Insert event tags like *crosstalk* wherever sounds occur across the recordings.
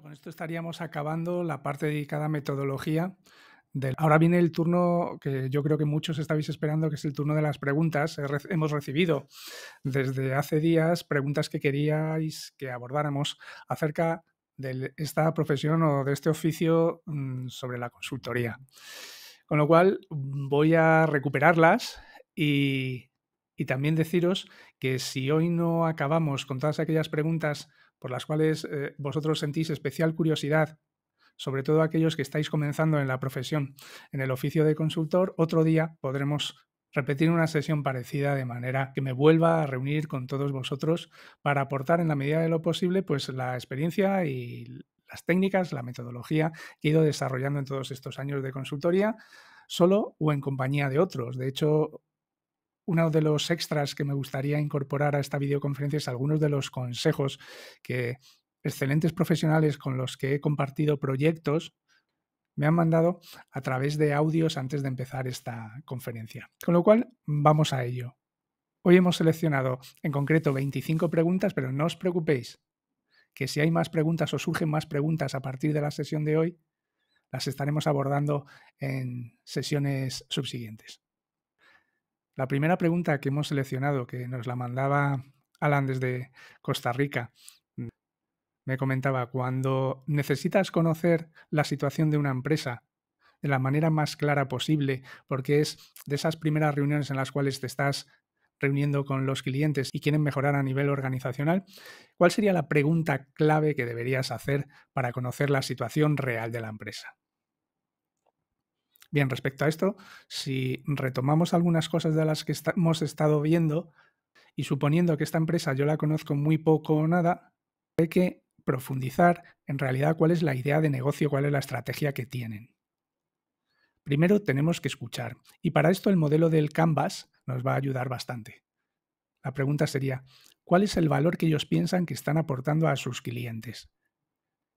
con esto estaríamos acabando la parte dedicada a metodología. Ahora viene el turno que yo creo que muchos estabais esperando, que es el turno de las preguntas. Hemos recibido desde hace días preguntas que queríais que abordáramos acerca de esta profesión o de este oficio mm, sobre la consultoría. Con lo cual voy a recuperarlas y también deciros que si hoy no acabamos con todas aquellas preguntas por las cuales eh, vosotros sentís especial curiosidad, sobre todo aquellos que estáis comenzando en la profesión, en el oficio de consultor, otro día podremos repetir una sesión parecida de manera que me vuelva a reunir con todos vosotros para aportar en la medida de lo posible pues la experiencia y las técnicas, la metodología que he ido desarrollando en todos estos años de consultoría solo o en compañía de otros. De hecho, uno de los extras que me gustaría incorporar a esta videoconferencia es algunos de los consejos que excelentes profesionales con los que he compartido proyectos me han mandado a través de audios antes de empezar esta conferencia. Con lo cual, vamos a ello. Hoy hemos seleccionado en concreto 25 preguntas, pero no os preocupéis, que si hay más preguntas o surgen más preguntas a partir de la sesión de hoy, las estaremos abordando en sesiones subsiguientes. La primera pregunta que hemos seleccionado, que nos la mandaba Alan desde Costa Rica, mm, me comentaba, cuando necesitas conocer la situación de una empresa de la manera más clara posible, porque es de esas primeras reuniones en las cuales te estás reuniendo con los clientes y quieren mejorar a nivel organizacional, ¿cuál sería la pregunta clave que deberías hacer para conocer la situación real de la empresa? Bien, respecto a esto, si retomamos algunas cosas de las que hemos estado viendo y suponiendo que esta empresa yo la conozco muy poco o nada, hay que profundizar en realidad cuál es la idea de negocio, cuál es la estrategia que tienen. Primero tenemos que escuchar y para esto el modelo del Canvas nos va a ayudar bastante. La pregunta sería, ¿cuál es el valor que ellos piensan que están aportando a sus clientes?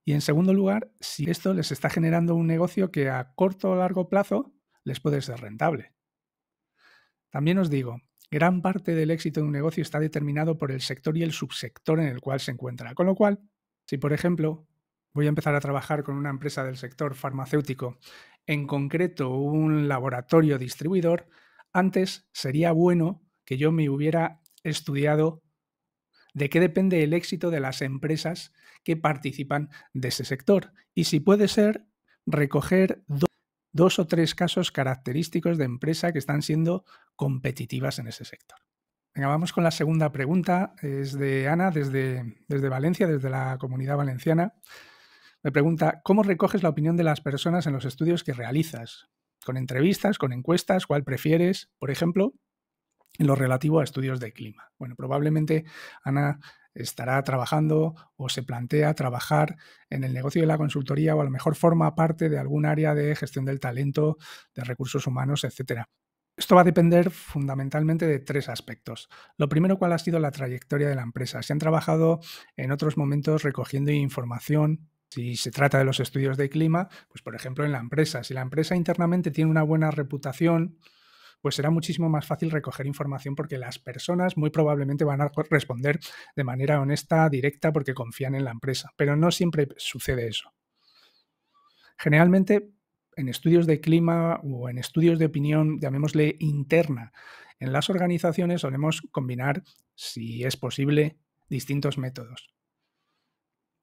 Y en segundo lugar, si esto les está generando un negocio que a corto o largo plazo les puede ser rentable. También os digo, gran parte del éxito de un negocio está determinado por el sector y el subsector en el cual se encuentra. Con lo cual, si por ejemplo voy a empezar a trabajar con una empresa del sector farmacéutico, en concreto un laboratorio distribuidor, antes sería bueno que yo me hubiera estudiado de qué depende el éxito de las empresas que participan de ese sector. Y si puede ser, recoger dos o tres casos característicos de empresa que están siendo competitivas en ese sector. Venga, vamos con la segunda pregunta. Es de Ana, desde, desde Valencia, desde la comunidad valenciana. Me pregunta, ¿cómo recoges la opinión de las personas en los estudios que realizas? ¿Con entrevistas, con encuestas? ¿Cuál prefieres, por ejemplo? en lo relativo a estudios de clima. Bueno, probablemente Ana estará trabajando o se plantea trabajar en el negocio de la consultoría o a lo mejor forma parte de algún área de gestión del talento, de recursos humanos, etc. Esto va a depender fundamentalmente de tres aspectos. Lo primero, cuál ha sido la trayectoria de la empresa. Si han trabajado en otros momentos recogiendo información, si se trata de los estudios de clima, pues por ejemplo en la empresa. Si la empresa internamente tiene una buena reputación, pues será muchísimo más fácil recoger información porque las personas muy probablemente van a responder de manera honesta, directa, porque confían en la empresa. Pero no siempre sucede eso. Generalmente, en estudios de clima o en estudios de opinión, llamémosle interna, en las organizaciones solemos combinar, si es posible, distintos métodos.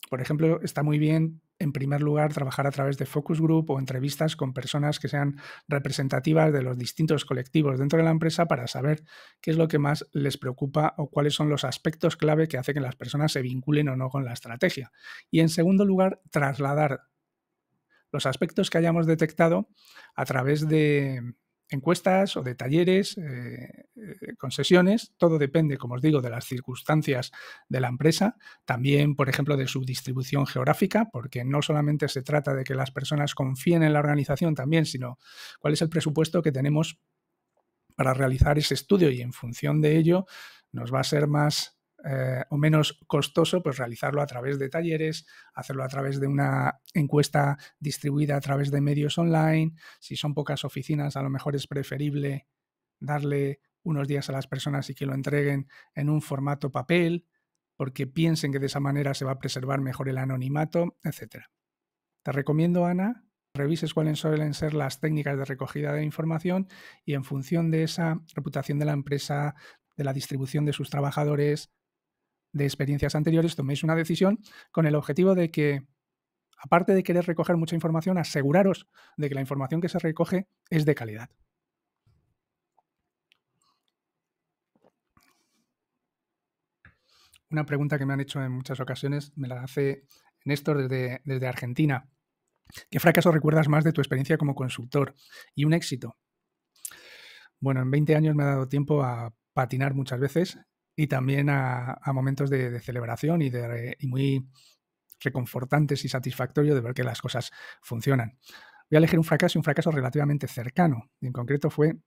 Por ejemplo, está muy bien, en primer lugar, trabajar a través de focus group o entrevistas con personas que sean representativas de los distintos colectivos dentro de la empresa para saber qué es lo que más les preocupa o cuáles son los aspectos clave que hacen que las personas se vinculen o no con la estrategia. Y en segundo lugar, trasladar los aspectos que hayamos detectado a través de, encuestas o de talleres, eh, eh, concesiones, todo depende, como os digo, de las circunstancias de la empresa, también, por ejemplo, de su distribución geográfica, porque no solamente se trata de que las personas confíen en la organización también, sino cuál es el presupuesto que tenemos para realizar ese estudio y en función de ello nos va a ser más eh, o menos costoso, pues realizarlo a través de talleres, hacerlo a través de una encuesta distribuida a través de medios online. Si son pocas oficinas, a lo mejor es preferible darle unos días a las personas y que lo entreguen en un formato papel, porque piensen que de esa manera se va a preservar mejor el anonimato, etc. Te recomiendo, Ana, revises cuáles suelen ser las técnicas de recogida de información y en función de esa reputación de la empresa, de la distribución de sus trabajadores, de experiencias anteriores, toméis una decisión con el objetivo de que, aparte de querer recoger mucha información, aseguraros de que la información que se recoge es de calidad. Una pregunta que me han hecho en muchas ocasiones, me la hace Néstor desde, desde Argentina. ¿Qué fracaso recuerdas más de tu experiencia como consultor y un éxito? Bueno, en 20 años me ha dado tiempo a patinar muchas veces y también a, momentos de, celebración y, de, muy reconfortantes y satisfactorios de ver que las cosas funcionan. Voy a elegir un fracaso y un fracaso relativamente cercano. En concreto fue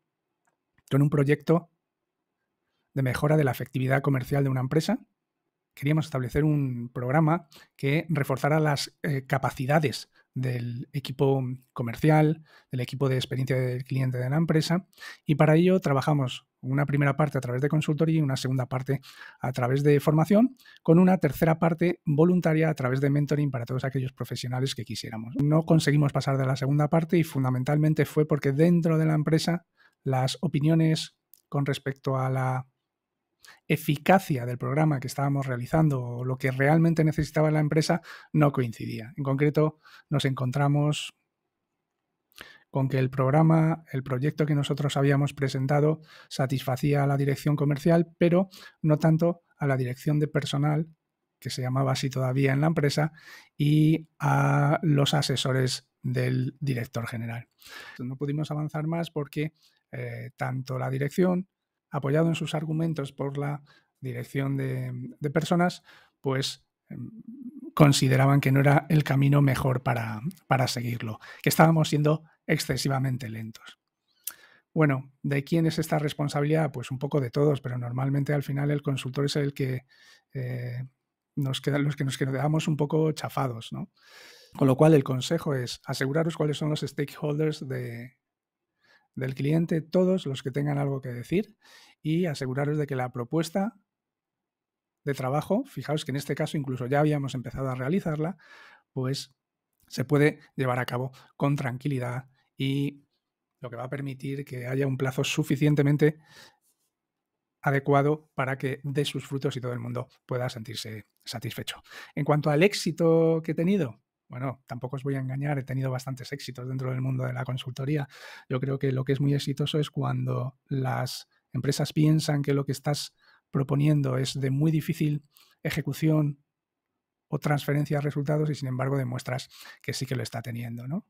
con un proyecto de mejora de la efectividad comercial de una empresa. Queríamos establecer un programa que reforzara las eh, capacidades del equipo comercial, del equipo de experiencia del cliente de la empresa. Y para ello trabajamos una primera parte a través de consultoría y una segunda parte a través de formación, con una tercera parte voluntaria a través de mentoring para todos aquellos profesionales que quisiéramos. No conseguimos pasar de la segunda parte y fundamentalmente fue porque dentro de la empresa las opiniones con respecto a la eficacia del programa que estábamos realizando o lo que realmente necesitaba la empresa no coincidía. En concreto, nos encontramos con que el programa, el proyecto que nosotros habíamos presentado satisfacía a la dirección comercial, pero no tanto a la dirección de personal, que se llamaba así todavía en la empresa, y a los asesores del director general. No pudimos avanzar más porque eh, tanto la dirección apoyado en sus argumentos por la dirección de, personas, pues em, consideraban que no era el camino mejor para, seguirlo, que estábamos siendo excesivamente lentos. Bueno, ¿de quién es esta responsabilidad? Pues un poco de todos, pero normalmente al final el consultor es el que eh, nos queda, los que nos quedamos un poco chafados, ¿no? Con lo cual el consejo es aseguraros cuáles son los stakeholders de, del cliente todos los que tengan algo que decir y aseguraros de que la propuesta de trabajo, fijaos que en este caso incluso ya habíamos empezado a realizarla, pues se puede llevar a cabo con tranquilidad y lo que va a permitir que haya un plazo suficientemente adecuado para que dé sus frutos y todo el mundo pueda sentirse satisfecho. En cuanto al éxito que he tenido, bueno, tampoco os voy a engañar, he tenido bastantes éxitos dentro del mundo de la consultoría. Yo creo que lo que es muy exitoso es cuando las empresas piensan que lo que estás proponiendo es de muy difícil ejecución o transferencia de resultados y sin embargo demuestras que sí que lo está teniendo, ¿no?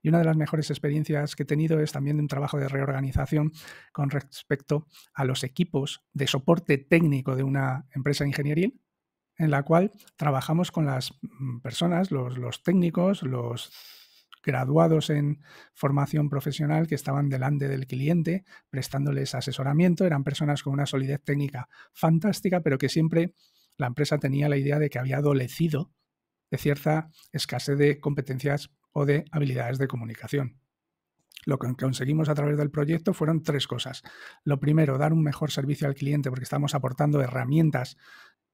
Y una de las mejores experiencias que he tenido es también de un trabajo de reorganización con respecto a los equipos de soporte técnico de una empresa ingeniería en la cual trabajamos con las mm, personas, los, técnicos, los graduados en formación profesional que estaban delante del cliente prestándoles asesoramiento. Eran personas con una solidez técnica fantástica, pero que siempre la empresa tenía la idea de que había adolecido de cierta escasez de competencias o de habilidades de comunicación. Lo que conseguimos a través del proyecto fueron tres cosas. Lo primero, dar un mejor servicio al cliente porque estamos aportando herramientas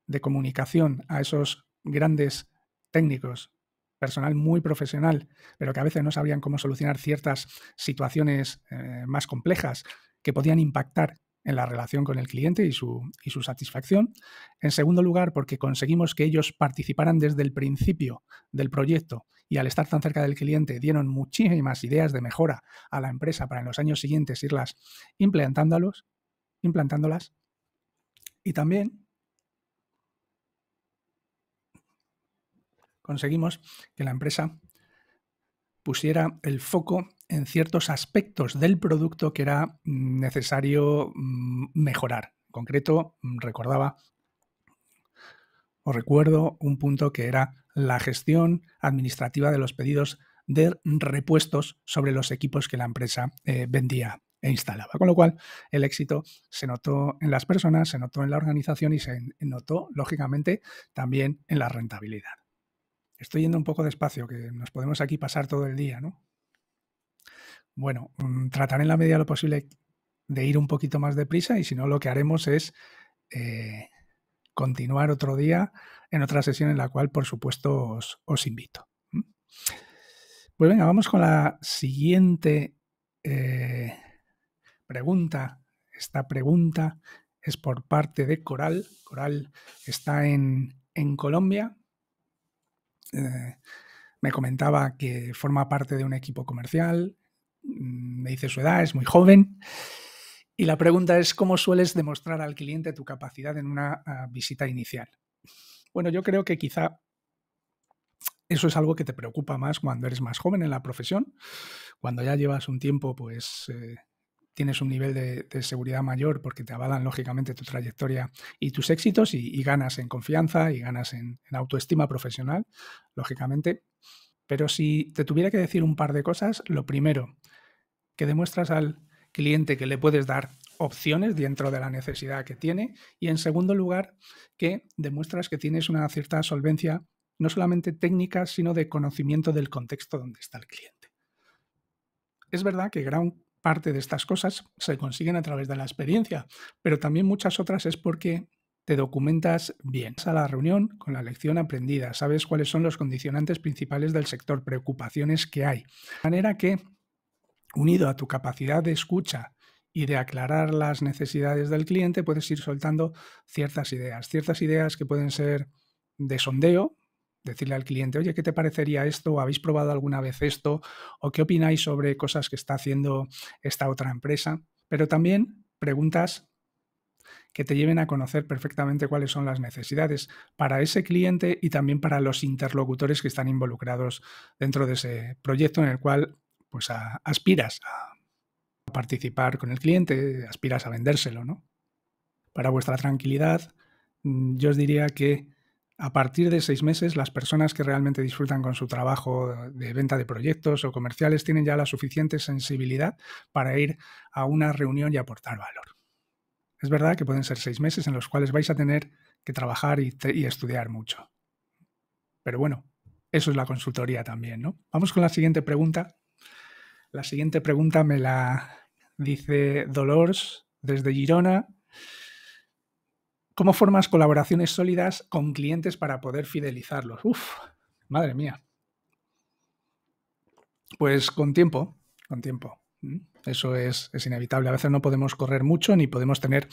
de comunicación a esos grandes técnicos, personal muy profesional, pero que a veces no sabían cómo solucionar ciertas situaciones eh, más complejas que podían impactar en la relación con el cliente y su, y su satisfacción. En segundo lugar, porque conseguimos que ellos participaran desde el principio del proyecto y al estar tan cerca del cliente dieron muchísimas ideas de mejora a la empresa para en los años siguientes irlas implantándolas. Y también conseguimos que la empresa pusiera el foco en ciertos aspectos del producto que era mm, necesario mm, mejorar. En concreto, mm, recordaba o recuerdo un punto que era la gestión administrativa de los pedidos de repuestos sobre los equipos que la empresa eh, vendía e instalaba. Con lo cual, el éxito se notó en las personas, se notó en la organización y se notó, lógicamente, también en la rentabilidad. Estoy yendo un poco despacio, que nos podemos aquí pasar todo el día, ¿no? Bueno, mm, trataré en la medida lo posible de ir un poquito más deprisa y si no, lo que haremos es eh, continuar otro día en otra sesión en la cual, por supuesto, os, invito. Pues venga, vamos con la siguiente eh, pregunta. Esta pregunta es por parte de Coral. Coral está en, en Colombia eh, me comentaba que forma parte de un equipo comercial, mm, me dice su edad, es muy joven. Y la pregunta es, ¿cómo sueles demostrar al cliente tu capacidad en una ah, visita inicial? Bueno, yo creo que quizá eso es algo que te preocupa más cuando eres más joven en la profesión, cuando ya llevas un tiempo pues eh, tienes un nivel de, seguridad mayor porque te avalan lógicamente tu trayectoria y tus éxitos y, ganas en confianza y ganas en, en, autoestima profesional, lógicamente. Pero si te tuviera que decir un par de cosas, lo primero, que demuestras al cliente que le puedes dar opciones dentro de la necesidad que tiene y en segundo lugar, que demuestras que tienes una cierta solvencia no solamente técnica, sino de conocimiento del contexto donde está el cliente. Es verdad que Ground parte de estas cosas se consiguen a través de la experiencia, pero también muchas otras es porque te documentas bien. Vas a la reunión con la lección aprendida, sabes cuáles son los condicionantes principales del sector, preocupaciones que hay. De manera que, unido a tu capacidad de escucha y de aclarar las necesidades del cliente, puedes ir soltando ciertas ideas, ciertas ideas que pueden ser de sondeo, decirle al cliente, oye, ¿qué te parecería esto? ¿Habéis probado alguna vez esto? ¿O qué opináis sobre cosas que está haciendo esta otra empresa? Pero también preguntas que te lleven a conocer perfectamente cuáles son las necesidades para ese cliente y también para los interlocutores que están involucrados dentro de ese proyecto en el cual pues aspiras a participar con el cliente, aspiras a vendérselo, ¿no? Para vuestra tranquilidad, mm, yo os diría que a partir de seis meses, las personas que realmente disfrutan con su trabajo de venta de proyectos o comerciales tienen ya la suficiente sensibilidad para ir a una reunión y aportar valor. Es verdad que pueden ser seis meses en los cuales vais a tener que trabajar y, estudiar mucho. Pero bueno, eso es la consultoría también, ¿no? Vamos con la siguiente pregunta. La siguiente pregunta me la dice Dolores desde Girona ¿Cómo formas colaboraciones sólidas con clientes para poder fidelizarlos? Uf, madre mía. Pues con tiempo, con tiempo. ¿Mm? Eso es, es inevitable. A veces no podemos correr mucho ni podemos tener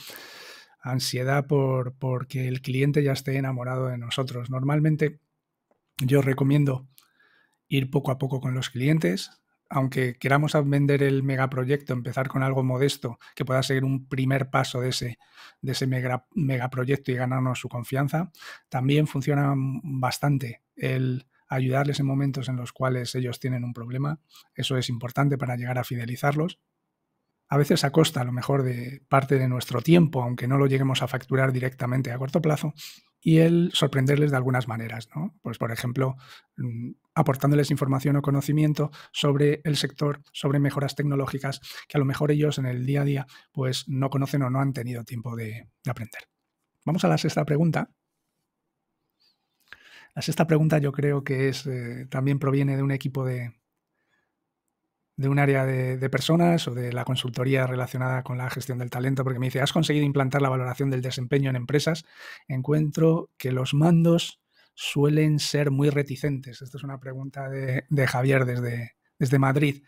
ansiedad por, porque el cliente ya esté enamorado de nosotros. Normalmente yo recomiendo ir poco a poco con los clientes, aunque queramos vender el megaproyecto, empezar con algo modesto que pueda ser un primer paso de ese, de ese megaproyecto y ganarnos su confianza, también funciona bastante el ayudarles en momentos en los cuales ellos tienen un problema. Eso es importante para llegar a fidelizarlos. A veces a costa a lo mejor de parte de nuestro tiempo, aunque no lo lleguemos a facturar directamente a corto plazo, y el sorprenderles de algunas maneras, ¿no? Pues, por ejemplo, mm, aportándoles información o conocimiento sobre el sector, sobre mejoras tecnológicas que a lo mejor ellos en el día a día pues no conocen o no han tenido tiempo de, aprender. Vamos a la sexta pregunta. La sexta pregunta yo creo que es, eh, también proviene de un equipo de, de un área de, personas o de la consultoría relacionada con la gestión del talento, porque me dice, ¿has conseguido implantar la valoración del desempeño en empresas? Encuentro que los mandos suelen ser muy reticentes. Esta es una pregunta de, Javier desde, desde Madrid.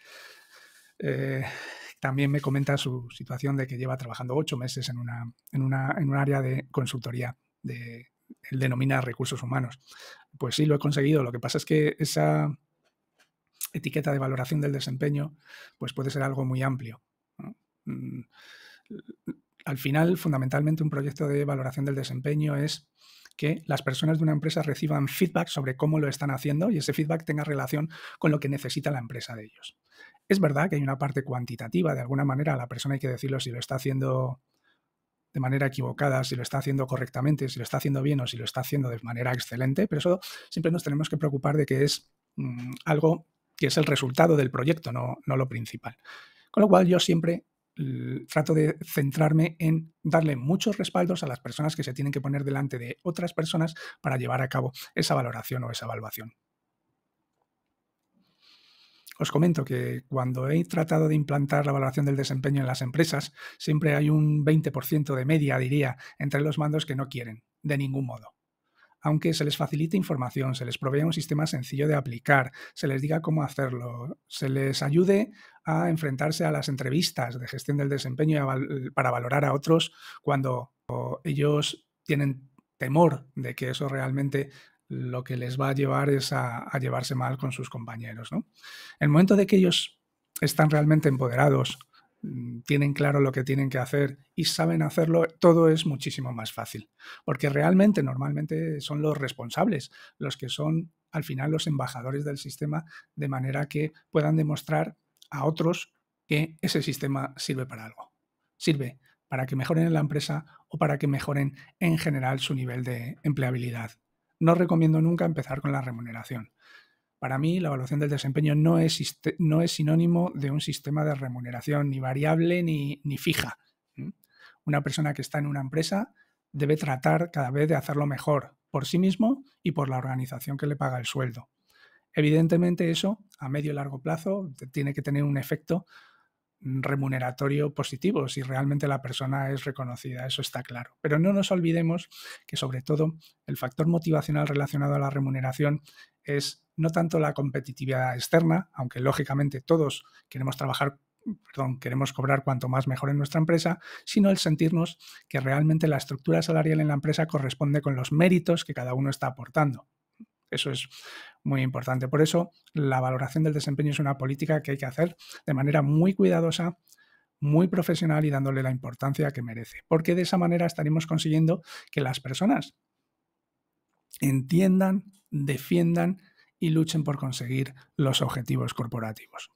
Eh, también me comenta su situación de que lleva trabajando ocho meses en, una, en, un área de consultoría de, él denomina recursos humanos. Pues sí, lo he conseguido. Lo que pasa es que esa, etiqueta de valoración del desempeño, pues puede ser algo muy amplio. Mm, al final, fundamentalmente, un proyecto de valoración del desempeño es que las personas de una empresa reciban feedback sobre cómo lo están haciendo y ese feedback tenga relación con lo que necesita la empresa de ellos. Es verdad que hay una parte cuantitativa, de alguna manera a la persona hay que decirlo si lo está haciendo de manera equivocada, si lo está haciendo correctamente, si lo está haciendo bien o si lo está haciendo de manera excelente, pero eso siempre nos tenemos que preocupar de que es mm, algo que es el resultado del proyecto, no, no lo principal. Con lo cual yo siempre trato de centrarme en darle muchos respaldos a las personas que se tienen que poner delante de otras personas para llevar a cabo esa valoración o esa evaluación. Os comento que cuando he tratado de implantar la valoración del desempeño en las empresas, siempre hay un 20% de media, diría, entre los mandos que no quieren, de ningún modo aunque se les facilite información, se les provea un sistema sencillo de aplicar, se les diga cómo hacerlo, se les ayude a enfrentarse a las entrevistas de gestión del desempeño para valorar a otros cuando ellos tienen temor de que eso realmente lo que les va a llevar es a, llevarse mal con sus compañeros. ¿no? El momento de que ellos están realmente empoderados Mm, tienen claro lo que tienen que hacer y saben hacerlo, todo es muchísimo más fácil. Porque realmente normalmente son los responsables, los que son al final los embajadores del sistema, de manera que puedan demostrar a otros que ese sistema sirve para algo. Sirve para que mejoren en la empresa o para que mejoren en general su nivel de empleabilidad. No recomiendo nunca empezar con la remuneración. Para mí, la evaluación del desempeño no es, no es sinónimo de un sistema de remuneración ni variable ni, ni fija. Una persona que está en una empresa debe tratar cada vez de hacerlo mejor por sí mismo y por la organización que le paga el sueldo. Evidentemente eso, a medio y largo plazo, tiene que tener un efecto remuneratorio positivo si realmente la persona es reconocida, eso está claro. Pero no nos olvidemos que sobre todo el factor motivacional relacionado a la remuneración es no tanto la competitividad externa, aunque lógicamente todos queremos trabajar, perdón, queremos cobrar cuanto más mejor en nuestra empresa, sino el sentirnos que realmente la estructura salarial en la empresa corresponde con los méritos que cada uno está aportando. Eso es muy importante. Por eso la valoración del desempeño es una política que hay que hacer de manera muy cuidadosa, muy profesional y dándole la importancia que merece. Porque de esa manera estaremos consiguiendo que las personas entiendan, defiendan y luchen por conseguir los objetivos corporativos.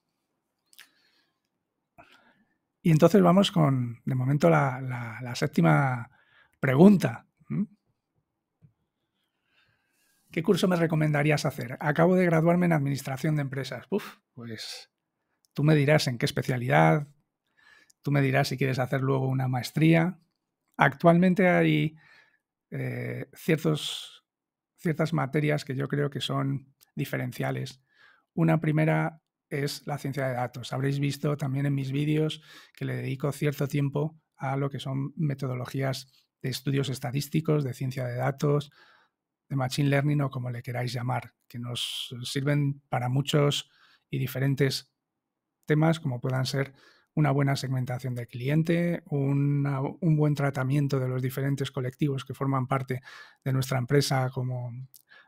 Y entonces vamos con, de momento, la, séptima pregunta. ¿Qué curso me recomendarías hacer? Acabo de graduarme en Administración de Empresas. Uf, pues tú me dirás en qué especialidad, tú me dirás si quieres hacer luego una maestría. Actualmente hay eh, ciertas materias que yo creo que son diferenciales. Una primera es la ciencia de datos. Habréis visto también en mis vídeos que le dedico cierto tiempo a lo que son metodologías de estudios estadísticos, de ciencia de datos, de Machine Learning o como le queráis llamar, que nos sirven para muchos y diferentes temas, como puedan ser una buena segmentación del cliente, un buen tratamiento de los diferentes colectivos que forman parte de nuestra empresa como,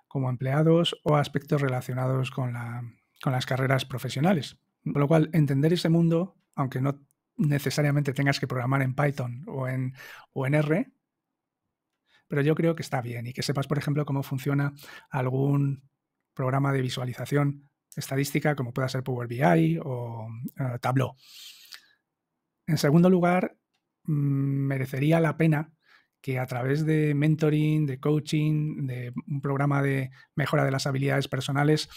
como empleados o aspectos relacionados con, las carreras profesionales. Con lo cual, entender ese mundo, aunque no necesariamente tengas que programar en Python o en, o en R, pero yo creo que está bien y que sepas, por ejemplo, cómo funciona algún programa de visualización estadística como pueda ser Power BI o eh, Tableau. En segundo lugar, mm, merecería la pena que a través de mentoring, de coaching, de un programa de mejora de las habilidades personales,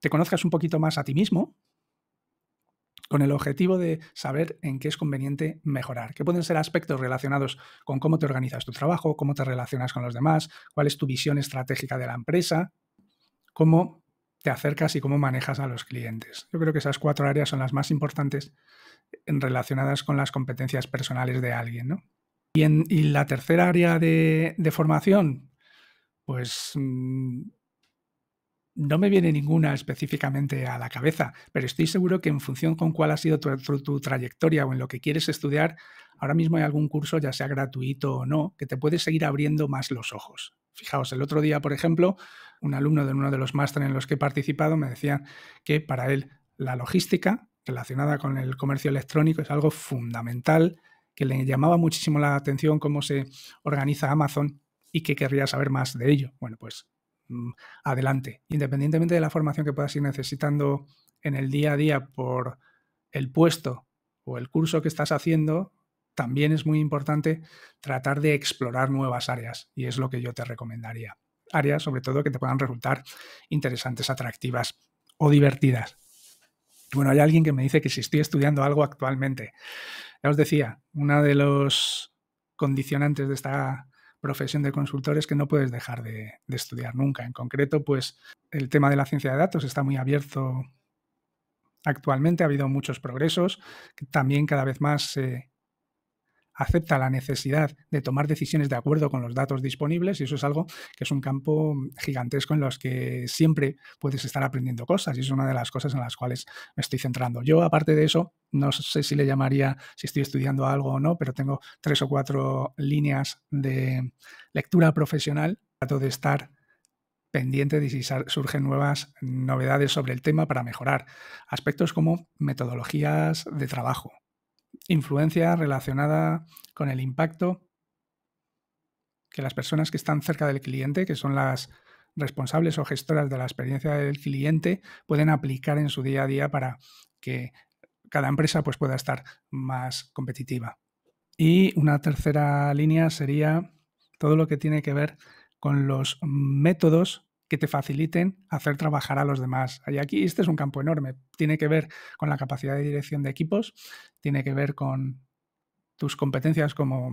te conozcas un poquito más a ti mismo, con el objetivo de saber en qué es conveniente mejorar, que pueden ser aspectos relacionados con cómo te organizas tu trabajo, cómo te relacionas con los demás, cuál es tu visión estratégica de la empresa, cómo te acercas y cómo manejas a los clientes. Yo creo que esas cuatro áreas son las más importantes relacionadas con las competencias personales de alguien. Y, en, la tercera área de, formación, pues mm, no me viene ninguna específicamente a la cabeza, pero estoy seguro que en función con cuál ha sido tu, trayectoria o en lo que quieres estudiar, ahora mismo hay algún curso, ya sea gratuito o no, que te puede seguir abriendo más los ojos. Fijaos, el otro día, por ejemplo, un alumno de uno de los másteres en los que he participado me decía que para él la logística relacionada con el comercio electrónico es algo fundamental, que le llamaba muchísimo la atención cómo se organiza Amazon y que querría saber más de ello. Bueno, pues Mm, adelante. Independientemente de la formación que puedas ir necesitando en el día a día por el puesto o el curso que estás haciendo, también es muy importante tratar de explorar nuevas áreas y es lo que yo te recomendaría. Áreas sobre todo que te puedan resultar interesantes, atractivas o divertidas. Bueno, hay alguien que me dice que si estoy estudiando algo actualmente. Ya os decía, una de los condicionantes de esta profesión de consultores que no puedes dejar de, estudiar nunca. En concreto, pues el tema de la ciencia de datos está muy abierto actualmente, ha habido muchos progresos, también cada vez más se acepta la necesidad de tomar decisiones de acuerdo con los datos disponibles y eso es algo que es un campo gigantesco en los que siempre puedes estar aprendiendo cosas y es una de las cosas en las cuales me estoy centrando. Yo, aparte de eso, no sé si le llamaría si estoy estudiando algo o no, pero tengo tres o cuatro líneas de lectura profesional. Trato de estar pendiente de si surgen nuevas novedades sobre el tema para mejorar aspectos como metodologías de trabajo, influencia relacionada con el impacto que las personas que están cerca del cliente, que son las responsables o gestoras de la experiencia del cliente, pueden aplicar en su día a día para que cada empresa pues, pueda estar más competitiva. Y una tercera línea sería todo lo que tiene que ver con los métodos que te faciliten hacer trabajar a los demás. Y aquí este es un campo enorme. Tiene que ver con la capacidad de dirección de equipos, tiene que ver con tus competencias como,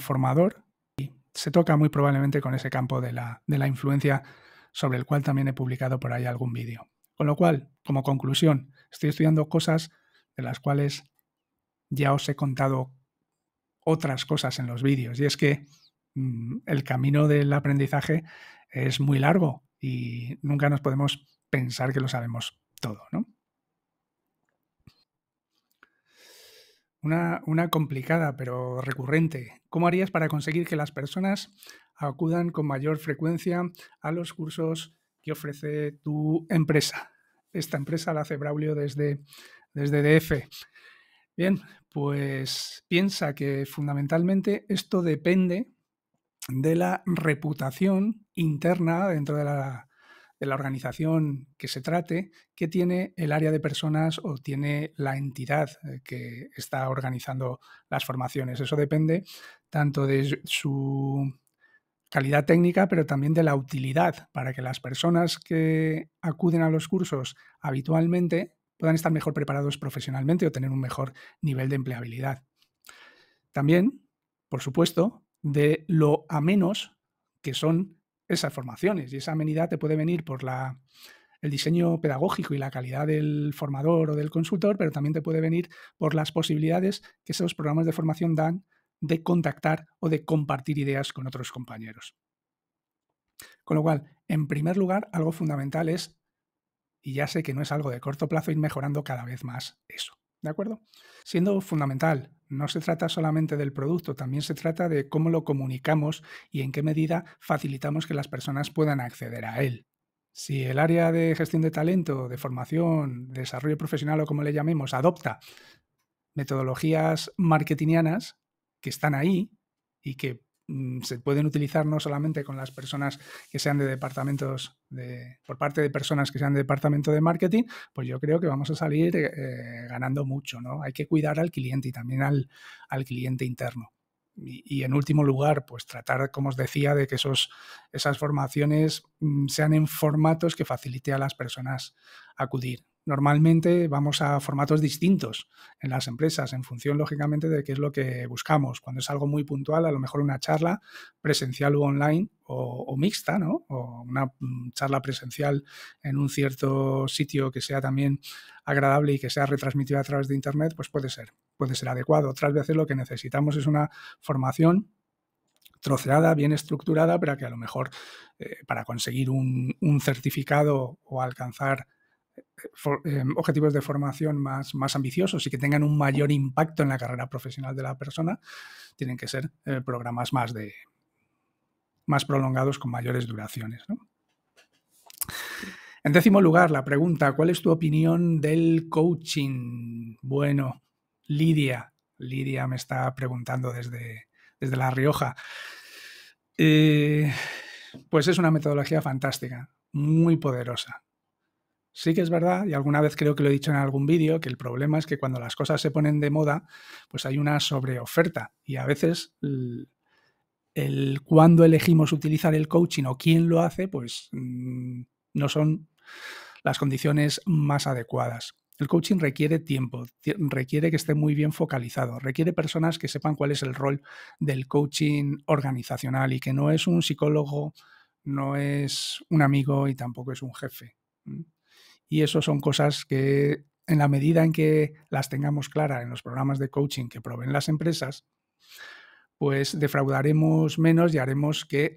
formador y se toca muy probablemente con ese campo de la, influencia sobre el cual también he publicado por ahí algún vídeo. Con lo cual, como conclusión, estoy estudiando cosas de las cuales ya os he contado otras cosas en los vídeos. Y es que mm, el camino del aprendizaje es muy largo y nunca nos podemos pensar que lo sabemos todo, ¿no? Una, complicada pero recurrente. ¿Cómo harías para conseguir que las personas acudan con mayor frecuencia a los cursos que ofrece tu empresa? Esta empresa la hace Braulio desde, desde DF. Bien, pues piensa que fundamentalmente esto depende de la reputación interna dentro de la, organización que se trate que tiene el área de personas o tiene la entidad eh, que está organizando las formaciones. Eso depende tanto de su calidad técnica, pero también de la utilidad para que las personas que acuden a los cursos habitualmente puedan estar mejor preparados profesionalmente o tener un mejor nivel de empleabilidad. También, por supuesto, de lo a menos que son esas formaciones. Y esa amenidad te puede venir por la, el diseño pedagógico y la calidad del formador o del consultor, pero también te puede venir por las posibilidades que esos programas de formación dan de contactar o de compartir ideas con otros compañeros. Con lo cual, en primer lugar, algo fundamental es, y ya sé que no es algo de corto plazo, ir mejorando cada vez más eso. ¿De acuerdo? Siendo fundamental no se trata solamente del producto, también se trata de cómo lo comunicamos y en qué medida facilitamos que las personas puedan acceder a él. Si el área de gestión de talento, de formación, desarrollo profesional o como le llamemos, adopta metodologías marketingianas que están ahí y que Mm, se pueden utilizar no solamente con las personas que sean de departamentos de, por parte de personas que sean de departamento de marketing, pues yo creo que vamos a salir eh, ganando mucho, ¿no? Hay que cuidar al cliente y también al, cliente interno. Y, en último lugar, pues tratar, como os decía, de que esos, esas formaciones mm, sean en formatos que facilite a las personas acudir normalmente vamos a formatos distintos en las empresas, en función, lógicamente, de qué es lo que buscamos. Cuando es algo muy puntual, a lo mejor una charla presencial u online o, mixta, ¿no? O una mm, charla presencial en un cierto sitio que sea también agradable y que sea retransmitida a través de Internet, pues puede ser, puede ser adecuado. Otras veces lo que necesitamos es una formación troceada, bien estructurada, para que a lo mejor eh, para conseguir un certificado o alcanzar eh, objetivos de formación más, ambiciosos y que tengan un mayor impacto en la carrera profesional de la persona, tienen que ser eh, programas más, de, más prolongados con mayores duraciones. En décimo lugar, la pregunta, ¿cuál es tu opinión del coaching? Bueno, Lidia, Lidia me está preguntando desde, desde La Rioja. Eh, pues es una metodología fantástica, muy poderosa, Sí que es verdad, y alguna vez creo que lo he dicho en algún vídeo, que el problema es que cuando las cosas se ponen de moda, pues hay una sobreoferta y a veces el, cuando cuándo elegimos utilizar el coaching o quién lo hace, pues mm, no son las condiciones más adecuadas. El coaching requiere tiempo, requiere que esté muy bien focalizado, requiere personas que sepan cuál es el rol del coaching organizacional y que no es un psicólogo, no es un amigo y tampoco es un jefe. Y eso son cosas que en la medida en que las tengamos claras en los programas de coaching que proveen las empresas, pues defraudaremos menos y haremos que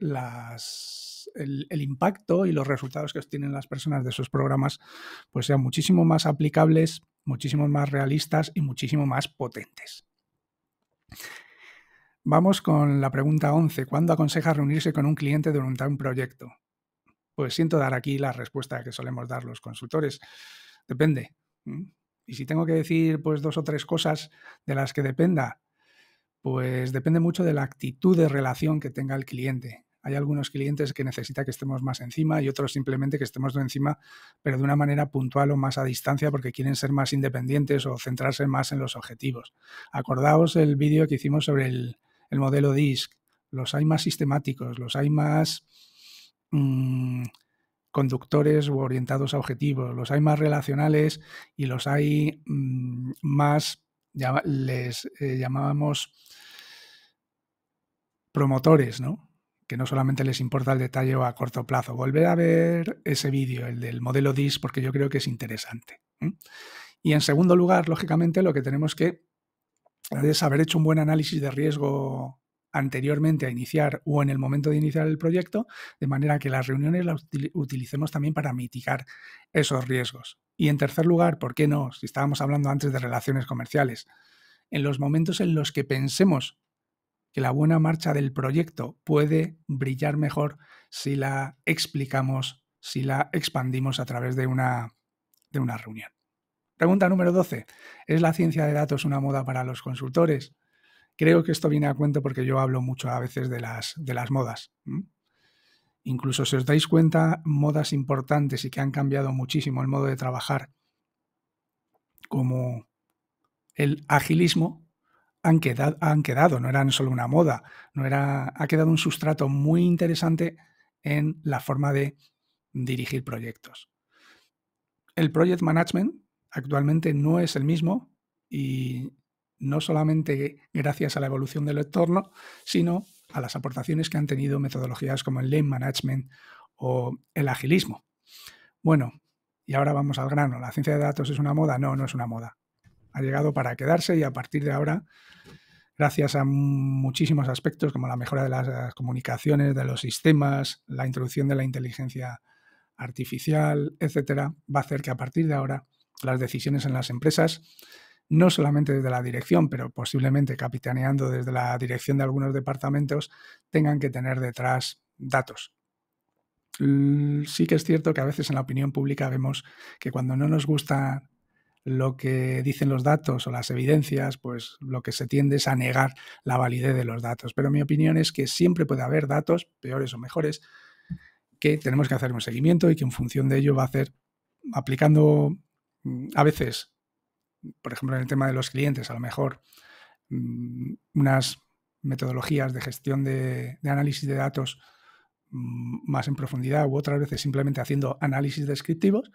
el, impacto y los resultados que obtienen las personas de esos programas pues sean muchísimo más aplicables, muchísimo más realistas y muchísimo más potentes. Vamos con la pregunta 11. ¿Cuándo aconseja reunirse con un cliente durante un proyecto? Pues siento dar aquí la respuesta que solemos dar los consultores. Depende. Y si tengo que decir pues dos o tres cosas de las que dependa, pues depende mucho de la actitud de relación que tenga el cliente. Hay algunos clientes que necesita que estemos más encima y otros simplemente que estemos encima, pero de una manera puntual o más a distancia porque quieren ser más independientes o centrarse más en los objetivos. Acordaos el vídeo que hicimos sobre el, el modelo DISC. Los hay más sistemáticos, los hay más Mm, conductores o orientados a objetivos, los hay más relacionales y los hay mm, más, ya, les eh, llamábamos promotores, ¿no? que no solamente les importa el detalle o a corto plazo. Volver a ver ese vídeo, el del modelo DIS, porque yo creo que es interesante. Y en segundo lugar, lógicamente, lo que tenemos que es haber hecho un buen análisis de riesgo anteriormente a iniciar o en el momento de iniciar el proyecto, de manera que las reuniones las utilicemos también para mitigar esos riesgos. Y en tercer lugar, ¿por qué no? Si estábamos hablando antes de relaciones comerciales, en los momentos en los que pensemos que la buena marcha del proyecto puede brillar mejor si la explicamos, si la expandimos a través de una, de una reunión. Pregunta número 12. ¿Es la ciencia de datos una moda para los consultores? Creo que esto viene a cuento porque yo hablo mucho a veces de las, de las modas. Incluso si os dais cuenta, modas importantes y que han cambiado muchísimo el modo de trabajar, como el agilismo, han quedado, han quedado, no eran solo una moda, no era, ha quedado un sustrato muy interesante en la forma de dirigir proyectos. El project management actualmente no es el mismo y no solamente gracias a la evolución del entorno, sino a las aportaciones que han tenido metodologías como el Lean Management o el agilismo. Bueno, y ahora vamos al grano. ¿La ciencia de datos es una moda? No, no es una moda. Ha llegado para quedarse y a partir de ahora, gracias a muchísimos aspectos como la mejora de las comunicaciones, de los sistemas, la introducción de la inteligencia artificial, etcétera, va a hacer que a partir de ahora las decisiones en las empresas no solamente desde la dirección, pero posiblemente capitaneando desde la dirección de algunos departamentos, tengan que tener detrás datos. Sí que es cierto que a veces en la opinión pública vemos que cuando no nos gusta lo que dicen los datos o las evidencias, pues lo que se tiende es a negar la validez de los datos. Pero mi opinión es que siempre puede haber datos, peores o mejores, que tenemos que hacer un seguimiento y que en función de ello va a hacer, aplicando mm, a veces por ejemplo, en el tema de los clientes, a lo mejor mm, unas metodologías de gestión de, análisis de datos mm, más en profundidad u otras veces simplemente haciendo análisis descriptivos,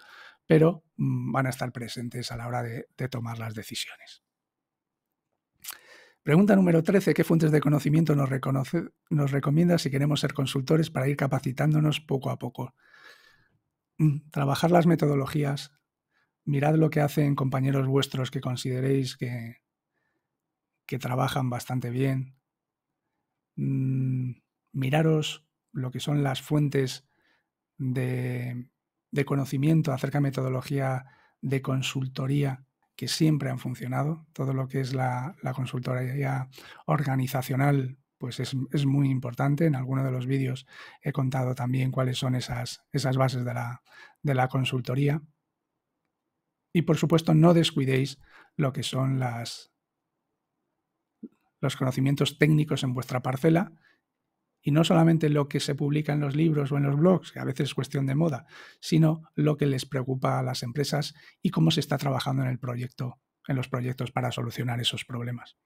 pero mm, van a estar presentes a la hora de, tomar las decisiones. Pregunta número 13. ¿Qué fuentes de conocimiento nos, nos recomienda si queremos ser consultores para ir capacitándonos poco a poco? Trabajar las metodologías, mirad lo que hacen compañeros vuestros que consideréis que, que trabajan bastante bien. Mm, miraros lo que son las fuentes de, conocimiento acerca de metodología de consultoría que siempre han funcionado. Todo lo que es la, la consultoría organizacional, pues es, muy importante. En alguno de los vídeos he contado también cuáles son esas, esas bases de la, de la consultoría. Y por supuesto, no descuidéis lo que son los conocimientos técnicos en vuestra parcela y no solamente lo que se publica en los libros o en los blogs, que a veces es cuestión de moda, sino lo que les preocupa a las empresas y cómo se está trabajando en el proyecto, en los proyectos para solucionar esos problemas.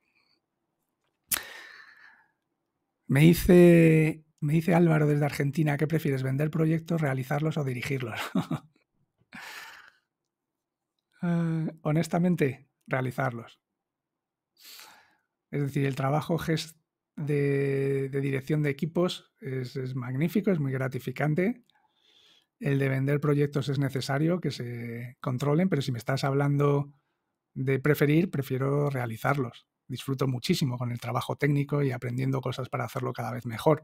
Me dice, me dice Álvaro desde Argentina, que prefieres, vender proyectos, realizarlos o dirigirlos? *laughs* Ah, honestamente, realizarlos. Es decir, el trabajo de, de dirección de equipos es, magnífico, es muy gratificante. El de vender proyectos es necesario que se controlen, pero si me estás hablando de preferir, prefiero realizarlos. Disfruto muchísimo con el trabajo técnico y aprendiendo cosas para hacerlo cada vez mejor.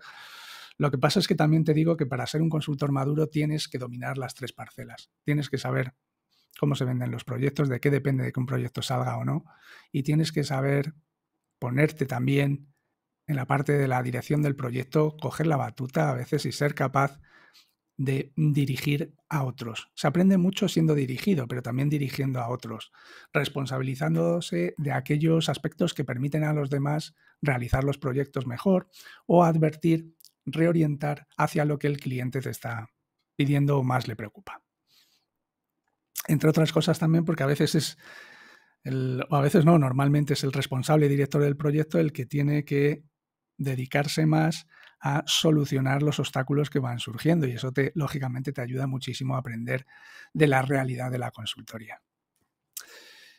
Lo que pasa es que también te digo que para ser un consultor maduro tienes que dominar las tres parcelas. Tienes que saber cómo se venden los proyectos, de qué depende de que un proyecto salga o no. Y tienes que saber ponerte también en la parte de la dirección del proyecto, coger la batuta a veces y ser capaz de dirigir a otros. Se aprende mucho siendo dirigido, pero también dirigiendo a otros, responsabilizándose de aquellos aspectos que permiten a los demás realizar los proyectos mejor o advertir, reorientar hacia lo que el cliente te está pidiendo o más le preocupa. Entre otras cosas también porque a veces es, o a veces no, normalmente es el responsable director del proyecto el que tiene que dedicarse más a solucionar los obstáculos que van surgiendo y eso te, lógicamente te ayuda muchísimo a aprender de la realidad de la consultoría.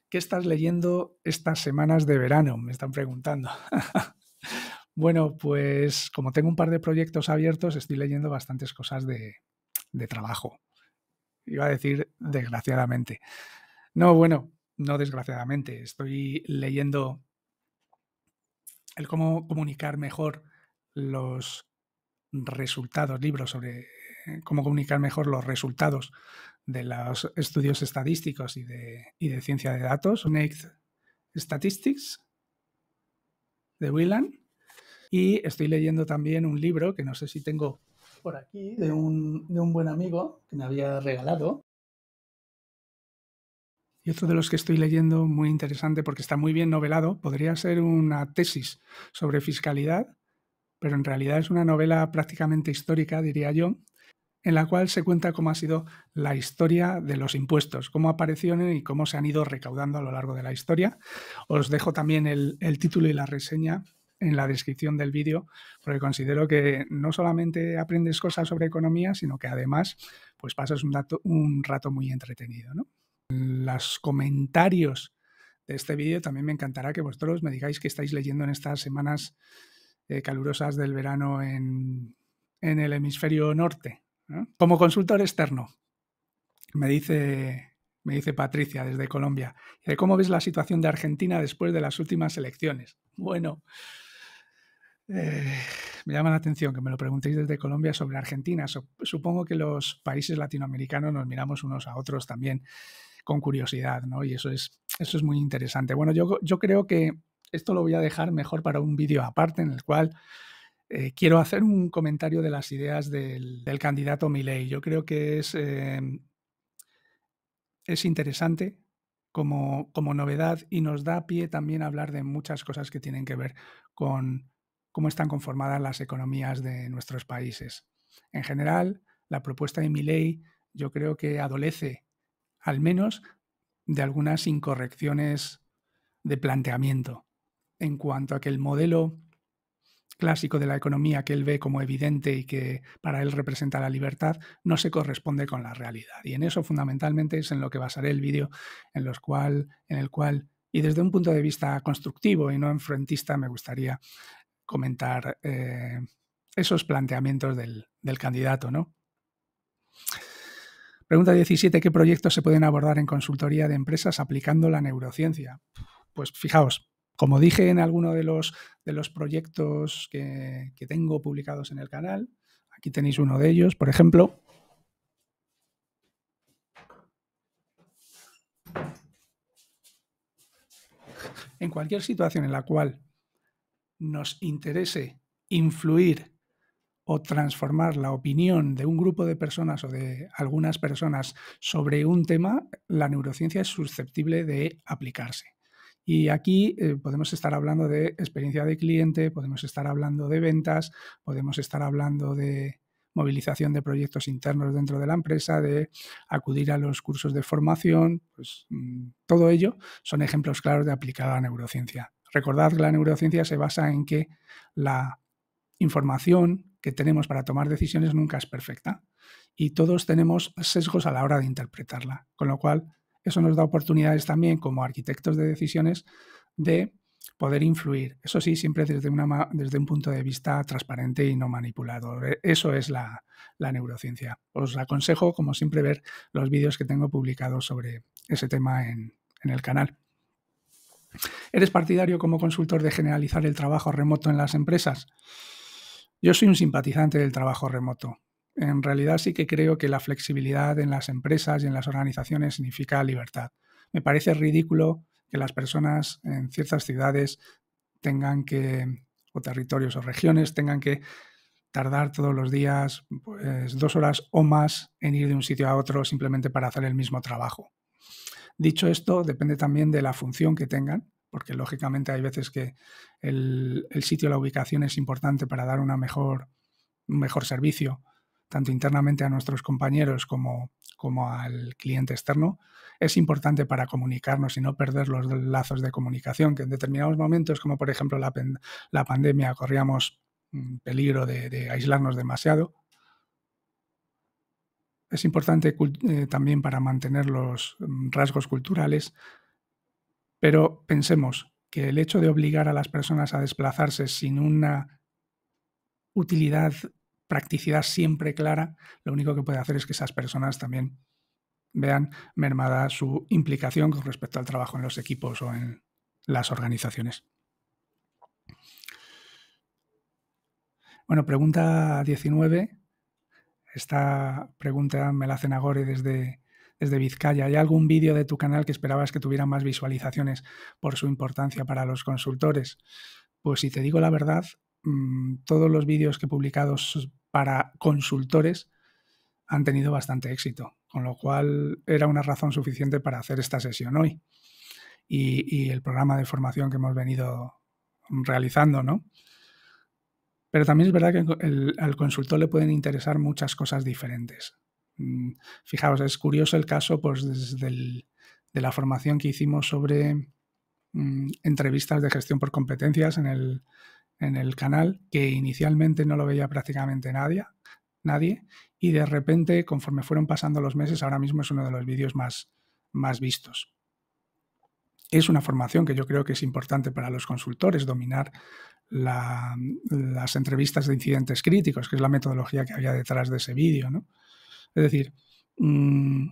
¿Qué estás leyendo estas semanas de verano? Me están preguntando. *laughs* bueno, pues como tengo un par de proyectos abiertos, estoy leyendo bastantes cosas de trabajo. Iba a decir desgraciadamente. No, bueno, no desgraciadamente. Estoy leyendo el cómo comunicar mejor los resultados, libros sobre eh, cómo comunicar mejor los resultados de los estudios estadísticos y de, de ciencia de datos, next Statistics, de willan Y estoy leyendo también un libro que no sé si tengo por aquí de un, de un buen amigo que me había regalado. Y otro de los que estoy leyendo, muy interesante porque está muy bien novelado, podría ser una tesis sobre fiscalidad, pero en realidad es una novela prácticamente histórica, diría yo, en la cual se cuenta cómo ha sido la historia de los impuestos, cómo aparecieron y cómo se han ido recaudando a lo largo de la historia. Os dejo también el, el título y la reseña en la descripción del vídeo, porque considero que no solamente aprendes cosas sobre economía, sino que además pues pasas un, dato, un rato muy entretenido. ¿no? Los comentarios de este vídeo también me encantará que vosotros me digáis que estáis leyendo en estas semanas eh, calurosas del verano en, el hemisferio norte. Como consultor externo, me dice me dice Patricia desde Colombia. ¿Cómo ves la situación de Argentina después de las últimas elecciones? Bueno, eh, me llama la atención que me lo preguntéis desde Colombia sobre Argentina. Supongo que los países latinoamericanos nos miramos unos a otros también con curiosidad, ¿no? Y eso es, eso es muy interesante. Bueno, yo, yo creo que esto lo voy a dejar mejor para un vídeo aparte en el cual eh, quiero hacer un comentario de las ideas del, candidato Milei. Yo creo que es, em, es interesante como, como novedad y nos da pie también a hablar de muchas cosas que tienen que ver con cómo están conformadas las economías de nuestros países. En general, la propuesta de mi ley yo creo que adolece al menos de algunas incorrecciones de planteamiento en cuanto a que el modelo clásico de la economía que él ve como evidente y que para él representa la libertad no se corresponde con la realidad. Y en eso fundamentalmente es en lo que basaré el vídeo en, en el cual, y desde un punto de vista constructivo y no enfrentista, me gustaría comentar eh, esos planteamientos del, candidato, ¿no? Pregunta 17. ¿Qué proyectos se pueden abordar en consultoría de empresas aplicando la neurociencia? Pues fijaos, como dije en alguno de los, de los proyectos que, tengo publicados en el canal, aquí tenéis uno de ellos, por ejemplo. En cualquier situación en la cual nos interese influir o transformar la opinión de un grupo de personas o de algunas personas sobre un tema, la neurociencia es susceptible de aplicarse. Y aquí eh, podemos estar hablando de experiencia de cliente, podemos estar hablando de ventas, podemos estar hablando de movilización de proyectos internos dentro de la empresa, de acudir a los cursos de formación, pues mm, todo ello son ejemplos claros de aplicar la neurociencia. Recordad que la neurociencia se basa en que la información que tenemos para tomar decisiones nunca es perfecta y todos tenemos sesgos a la hora de interpretarla, con lo cual eso nos da oportunidades también como arquitectos de decisiones de poder influir. Eso sí, siempre desde, un punto de vista transparente y no manipulador. E, eso es la, neurociencia. Os aconsejo, como siempre, ver los vídeos que tengo publicados sobre ese tema en el canal. ¿Eres partidario como consultor de generalizar el trabajo remoto en las empresas? Yo soy un simpatizante del trabajo remoto. En realidad sí que creo que la flexibilidad en las empresas y en las organizaciones significa libertad. Me parece ridículo que las personas en ciertas ciudades tengan que, o territorios o regiones, tengan que tardar todos los días pues, dos horas o más en ir de un sitio a otro simplemente para hacer el mismo trabajo. Dicho esto, depende también de la función que tengan, porque lógicamente hay veces que el, sitio, la ubicación es importante para dar un mejor servicio, tanto internamente a nuestros compañeros como, al cliente externo. Es importante para comunicarnos y no perder los lazos de comunicación, que en determinados momentos, como por ejemplo la, pandemia, corríamos mm, peligro de, aislarnos demasiado es importante eh, también para mantener los mm, rasgos culturales, pero pensemos que el hecho de obligar a las personas a desplazarse sin una utilidad, practicidad siempre clara, lo único que puede hacer es que esas personas también vean mermada su implicación con respecto al trabajo en los equipos o en las organizaciones. Bueno, pregunta 19. Esta pregunta me la hacen Agore desde, desde Vizcaya. ¿Hay algún vídeo de tu canal que esperabas que tuviera más visualizaciones por su importancia para los consultores? Pues si te digo la verdad, mm, todos los vídeos que he publicado para consultores han tenido bastante éxito, con lo cual era una razón suficiente para hacer esta sesión hoy y, y el programa de formación que hemos venido realizando, ¿no? Pero también es verdad que al consultor le pueden interesar muchas cosas diferentes. Mm, fijaos, es curioso el caso pues, de la formación que hicimos sobre mm, entrevistas de gestión por competencias en el, en el canal, que inicialmente no lo veía prácticamente nadie, nadie, y de repente, conforme fueron pasando los meses, ahora mismo es uno de los vídeos más, más vistos es una formación que yo creo que es importante para los consultores, dominar las entrevistas de incidentes críticos, que es la metodología que había detrás de ese vídeo. ¿no? Es decir, mm,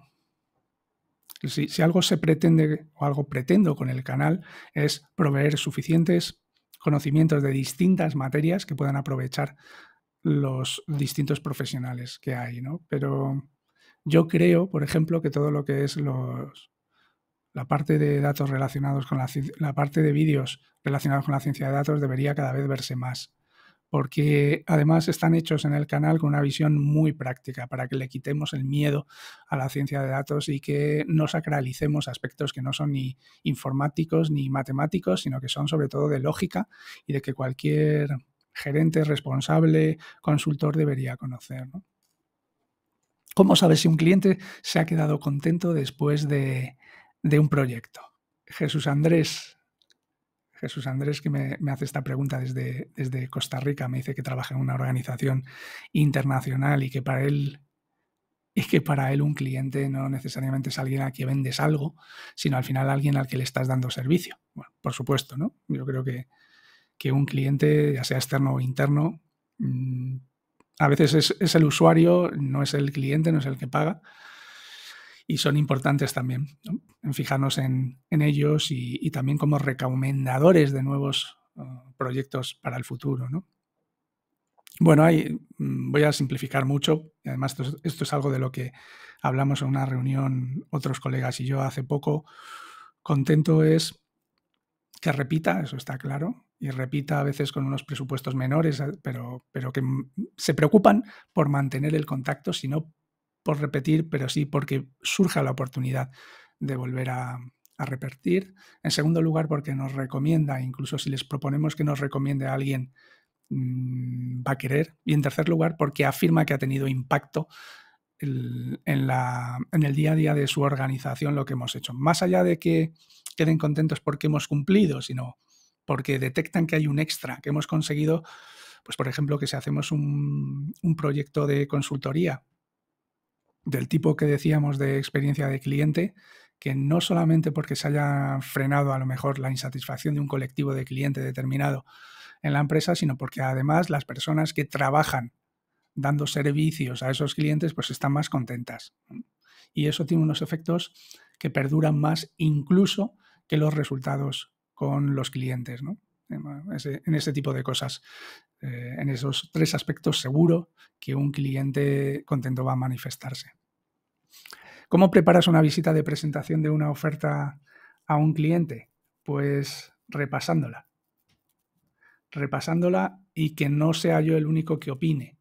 si, algo se pretende o algo pretendo con el canal es proveer suficientes conocimientos de distintas materias que puedan aprovechar los distintos profesionales que hay, Pero yo creo, por ejemplo, que todo lo que es los, la parte de datos relacionados con la, parte de vídeos relacionados con la ciencia de datos debería cada vez verse más, porque además están hechos en el canal con una visión muy práctica para que le quitemos el miedo a la ciencia de datos y que no sacralicemos aspectos que no son ni informáticos ni matemáticos, sino que son sobre todo de lógica y de que cualquier gerente, responsable, consultor debería conocer. ¿Cómo sabes si un cliente se ha quedado contento después de, de un proyecto. Jesús Andrés, Jesús Andrés que me, hace esta pregunta desde, desde, Costa Rica, me dice que trabaja en una organización internacional y que para él y que para él un cliente no necesariamente es alguien a quien vendes algo, sino al final alguien al que le estás dando servicio. por supuesto, ¿no? Yo creo que, un cliente, ya sea externo o interno, mm, a veces es, el usuario, no es el cliente, no es el que paga, y son importantes también. En fijarnos en, ellos y, también como recomendadores de nuevos uh, proyectos para el futuro. ¿no? Bueno, ahí mm, voy a simplificar mucho. además, esto es, algo de lo que hablamos en una reunión otros colegas y yo hace poco. Contento es que repita, eso está claro, y repita a veces con unos presupuestos menores, eh, pero, pero que se preocupan por mantener el contacto, no por repetir, pero sí porque surja la oportunidad de volver a, repetir. En segundo lugar, porque nos recomienda, incluso si les proponemos que nos recomiende a alguien, mm, va a querer. Y en tercer lugar, porque afirma que ha tenido impacto en, el día a día de su organización lo que hemos hecho. Más allá de que queden contentos porque hemos cumplido, sino porque detectan que hay un extra que hemos conseguido. Pues, por ejemplo, que si hacemos un proyecto de consultoría del tipo que decíamos de experiencia de cliente, que no solamente porque se haya frenado a lo mejor la insatisfacción de un colectivo de cliente determinado en la empresa, sino porque además las personas que trabajan dando servicios a esos clientes pues están más contentas. Y eso tiene unos efectos que perduran más incluso que los resultados con los clientes, ¿no? en ese tipo de cosas. Eh, en esos tres aspectos seguro que un cliente contento va a manifestarse. ¿Cómo preparas una visita de presentación de una oferta a un cliente? Pues repasándola. Repasándola y que no sea yo el único que opine.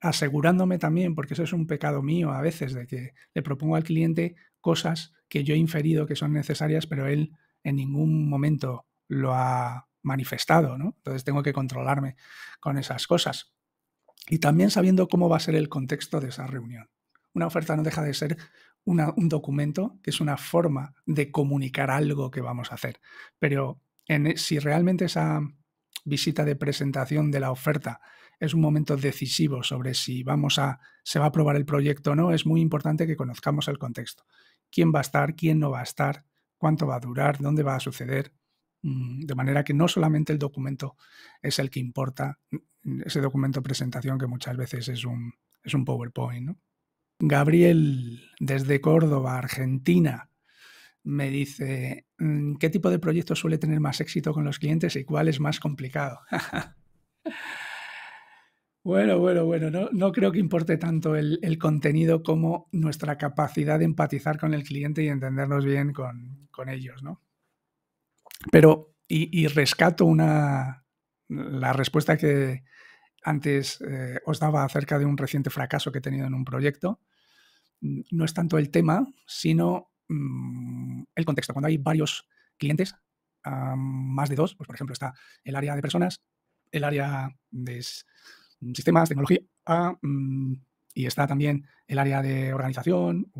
Asegurándome también, porque eso es un pecado mío a veces, de que le propongo al cliente cosas que yo he inferido que son necesarias, pero él en ningún momento lo ha manifestado, ¿no? Entonces tengo que controlarme con esas cosas. Y también sabiendo cómo va a ser el contexto de esa reunión. Una oferta no deja de ser un documento, que es una forma de comunicar algo que vamos a hacer. Pero e, si realmente esa visita de presentación de la oferta es un momento decisivo sobre si vamos a, se va a aprobar el proyecto o no, es muy importante que conozcamos el contexto. ¿Quién va a estar? ¿Quién no va a estar? ¿Cuánto va a durar? ¿Dónde va a suceder? Mm, de manera que no solamente el documento es el que importa, mm, ese documento presentación que muchas veces es un, es un PowerPoint. Gabriel, desde Córdoba, Argentina, me dice, mm, ¿qué tipo de proyecto suele tener más éxito con los clientes y cuál es más complicado? *laughs* bueno, bueno, bueno, no, creo que importe tanto el, contenido como nuestra capacidad de empatizar con el cliente y entendernos bien con, con ellos, ¿no? Pero, y, rescato una, la respuesta que antes eh, os daba acerca de un reciente fracaso que he tenido en un proyecto. Mm, no es tanto el tema, sino mm, el contexto. Cuando hay varios clientes, más de dos, pues por ejemplo está el área de personas, el área de sistemas, tecnología, mm, y está también el área de organización,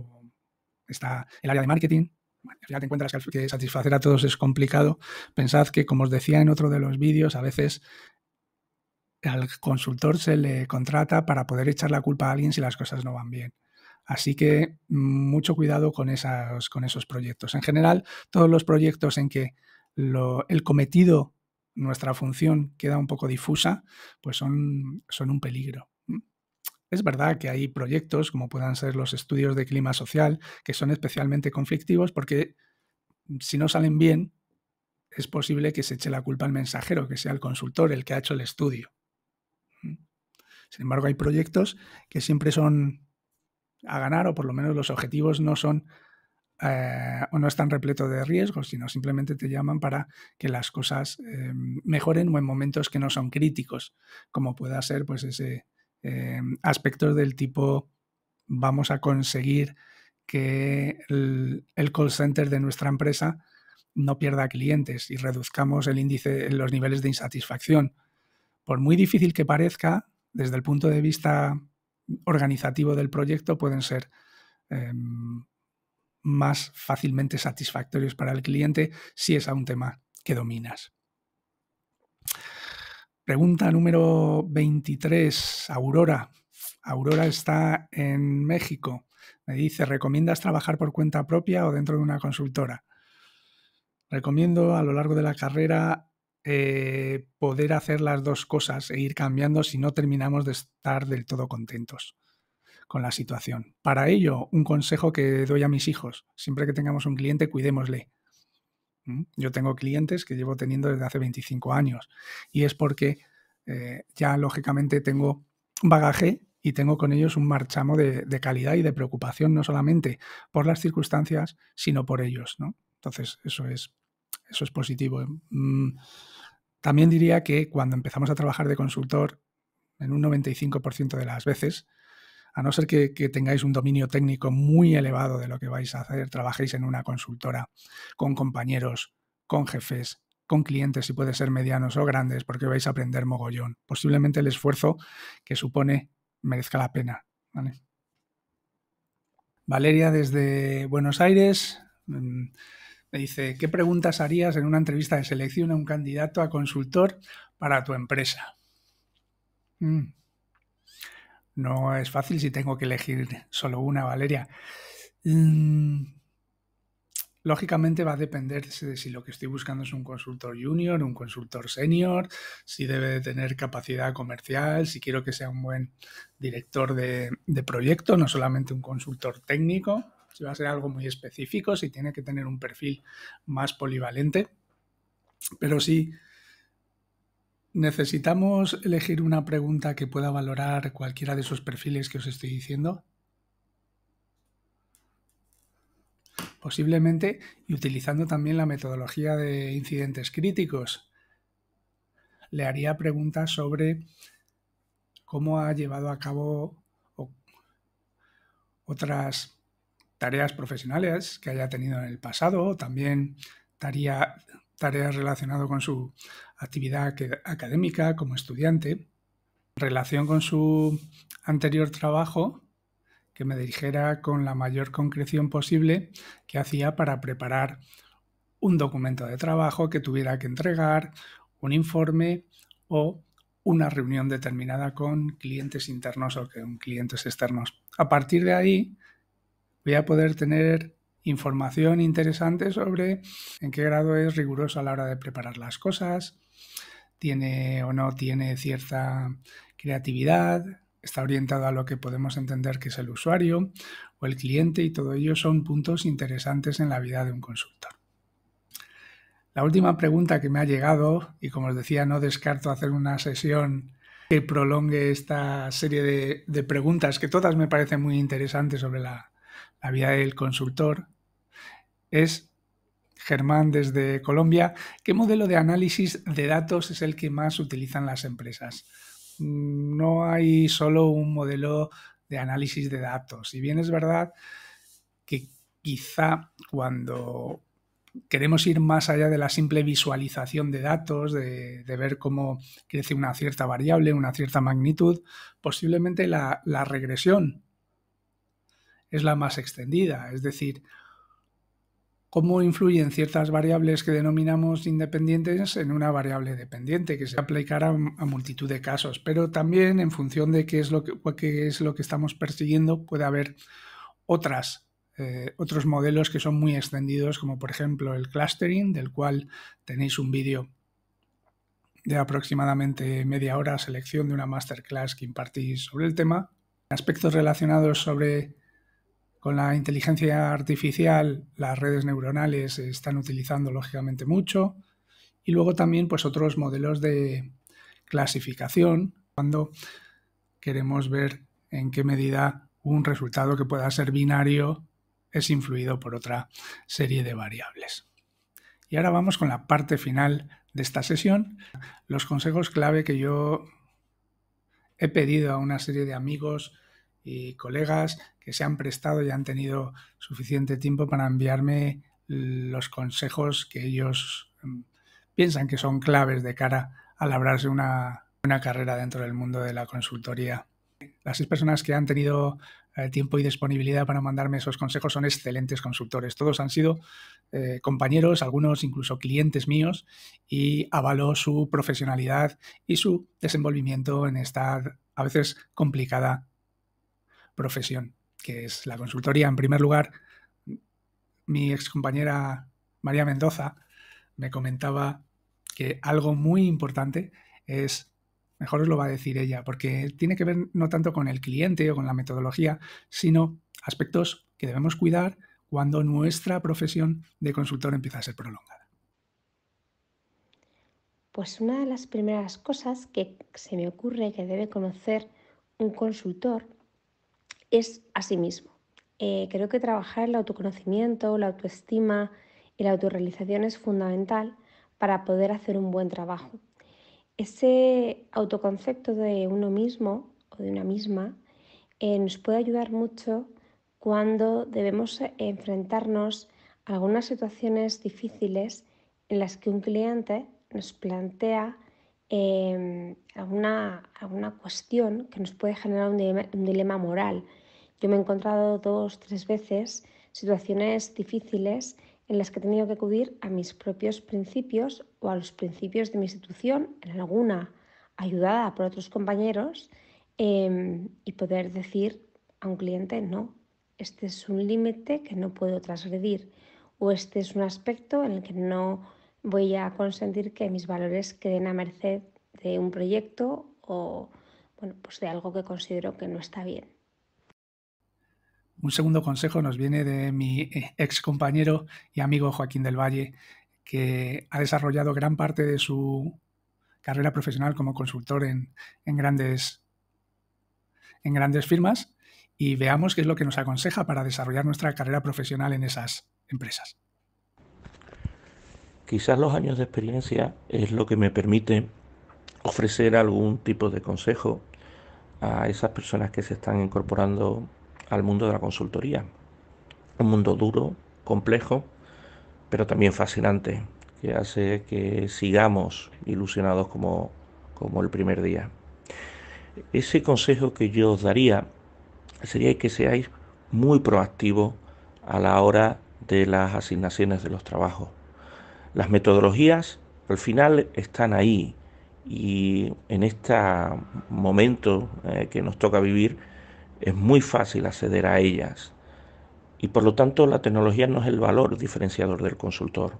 está el área de marketing, bueno, te encuentras que, satisfacer a todos es complicado. Pensad que, como os decía en otro de los vídeos, a veces al consultor se le contrata para poder echar la culpa a alguien si las cosas no van bien. Así que mucho cuidado con, esas, con esos proyectos. En general, todos los proyectos en que el cometido, nuestra función, queda un poco difusa, pues son, son un peligro. Es verdad que hay proyectos, como puedan ser los estudios de clima social, que son especialmente conflictivos porque mm, si no salen bien, es posible que se eche la culpa al mensajero, que sea el consultor el que ha hecho el estudio. Mm. Sin embargo, hay proyectos que siempre son a ganar, o por lo menos los objetivos no son eh, o no están repletos de riesgos, sino simplemente te llaman para que las cosas em, mejoren o en momentos que no son críticos, como pueda ser pues ese, eh, aspectos del tipo vamos a conseguir que el, call center de nuestra empresa no pierda clientes y reduzcamos el índice, los niveles de insatisfacción. Por muy difícil que parezca, desde el punto de vista organizativo del proyecto pueden ser em, más fácilmente satisfactorios para el cliente si es a un tema que dominas. Pregunta número 23, Aurora. Aurora está en México. Me dice, ¿recomiendas trabajar por cuenta propia o dentro de una consultora? Recomiendo a lo largo de la carrera eh, poder hacer las dos cosas e ir cambiando si no terminamos de estar del todo contentos con la situación. Para ello, un consejo que doy a mis hijos, siempre que tengamos un cliente, cuidémosle yo tengo clientes que llevo teniendo desde hace 25 años y es porque eh, ya lógicamente tengo bagaje y tengo con ellos un marchamo de, calidad y de preocupación, no solamente por las circunstancias, sino por ellos. ¿no? Entonces, eso es positivo. Mm, también diría que cuando empezamos a trabajar de consultor, en un 95% de las veces, a no ser que, tengáis un dominio técnico muy elevado de lo que vais a hacer, trabajéis en una consultora con compañeros, con jefes, con clientes, si puede ser medianos o grandes, porque vais a aprender mogollón. Posiblemente el esfuerzo que supone merezca la pena. Valeria desde Buenos Aires. Mm, me dice, ¿qué preguntas harías en una entrevista de selección a un candidato a consultor para tu empresa? Mm. No es fácil si tengo que elegir solo una, Valeria. Mm, lógicamente va a depender de si lo que estoy buscando es un consultor junior, un consultor senior, si debe tener capacidad comercial, si quiero que sea un buen director de, proyecto, no solamente un consultor técnico, si va a ser algo muy específico, si tiene que tener un perfil más polivalente. Pero sí, si, ¿Necesitamos elegir una pregunta que pueda valorar cualquiera de esos perfiles que os estoy diciendo? Posiblemente, y utilizando también la metodología de incidentes críticos, le haría preguntas sobre cómo ha llevado a cabo otras tareas profesionales que haya tenido en el pasado, también tarea, tareas relacionadas con su actividad académica como estudiante, relación con su anterior trabajo, que me dirigiera con la mayor concreción posible que hacía para preparar un documento de trabajo que tuviera que entregar, un informe o una reunión determinada con clientes internos o con clientes externos. A partir de ahí voy a poder tener información interesante sobre en qué grado es riguroso a la hora de preparar las cosas, tiene o no tiene cierta creatividad, está orientado a lo que podemos entender que es el usuario o el cliente y todo ello son puntos interesantes en la vida de un consultor. La última pregunta que me ha llegado, y como os decía, no descarto hacer una sesión que prolongue esta serie de, de preguntas que todas me parecen muy interesantes sobre la, había el consultor, es Germán desde Colombia, ¿qué modelo de análisis de datos es el que más utilizan las empresas? Mm, no hay solo un modelo de análisis de datos. Si bien es verdad que quizá cuando queremos ir más allá de la simple visualización de datos, de, ver cómo crece una cierta variable, una cierta magnitud, posiblemente la regresión es la más extendida, es decir, cómo influyen ciertas variables que denominamos independientes en una variable dependiente que se aplicará a multitud de casos, pero también en función de qué es lo que, es lo que estamos persiguiendo puede haber otras, eh, otros modelos que son muy extendidos, como por ejemplo el clustering, del cual tenéis un vídeo de aproximadamente media hora selección de una masterclass que impartís sobre el tema. Aspectos relacionados sobre con la inteligencia artificial, las redes neuronales se están utilizando lógicamente mucho. Y luego también, pues, otros modelos de clasificación, cuando queremos ver en qué medida un resultado que pueda ser binario es influido por otra serie de variables. Y ahora vamos con la parte final de esta sesión, los consejos clave que yo he pedido a una serie de amigos y colegas que se han prestado y han tenido suficiente tiempo para enviarme los consejos que ellos mm, piensan que son claves de cara a labrarse una, carrera dentro del mundo de la consultoría. Las seis personas que han tenido eh, tiempo y disponibilidad para mandarme esos consejos son excelentes consultores. Todos han sido eh, compañeros, algunos incluso clientes míos, y avaló su profesionalidad y su desenvolvimiento en esta a veces complicada profesión, que es la consultoría. En primer lugar, mi excompañera María Mendoza me comentaba que algo muy importante es, mejor os lo va a decir ella, porque tiene que ver no tanto con el cliente o con la metodología, sino aspectos que debemos cuidar cuando nuestra profesión de consultor empieza a ser prolongada. Pues una de las primeras cosas que se me ocurre que debe conocer un consultor es a sí mismo. Eh, creo que trabajar el autoconocimiento, la autoestima y la autorrealización es fundamental para poder hacer un buen trabajo. Ese autoconcepto de uno mismo o de una misma eh, nos puede ayudar mucho cuando debemos enfrentarnos a algunas situaciones difíciles en las que un cliente nos plantea em, alguna, cuestión que nos puede generar un dilema moral yo me he encontrado dos, tres veces situaciones difíciles en las que he tenido que acudir a mis propios principios o a los principios de mi institución, en alguna ayudada por otros compañeros, em, y poder decir a un cliente, no, este es un límite que no puedo transgredir, o este es un aspecto en el que no voy a consentir que mis valores queden a merced de un proyecto o bueno, pues de algo que considero que no está bien. Un segundo consejo nos viene de mi eh, ex compañero y amigo Joaquín del Valle, que ha desarrollado gran parte de su carrera profesional como consultor en, grandes, en grandes firmas y veamos qué es lo que nos aconseja para desarrollar nuestra carrera profesional en esas empresas. Quizás los años de experiencia es lo que me permite ofrecer algún tipo de consejo a esas personas que se están incorporando al mundo de la consultoría. Un mundo duro, complejo, pero también fascinante, que hace que sigamos ilusionados como, el primer día. Ese consejo que yo os daría sería que seáis muy proactivos a la hora de las asignaciones de los trabajos. Las metodologías al final están ahí y en este momento eh, que nos toca vivir es muy fácil acceder a ellas y por lo tanto la tecnología no es el valor diferenciador del consultor.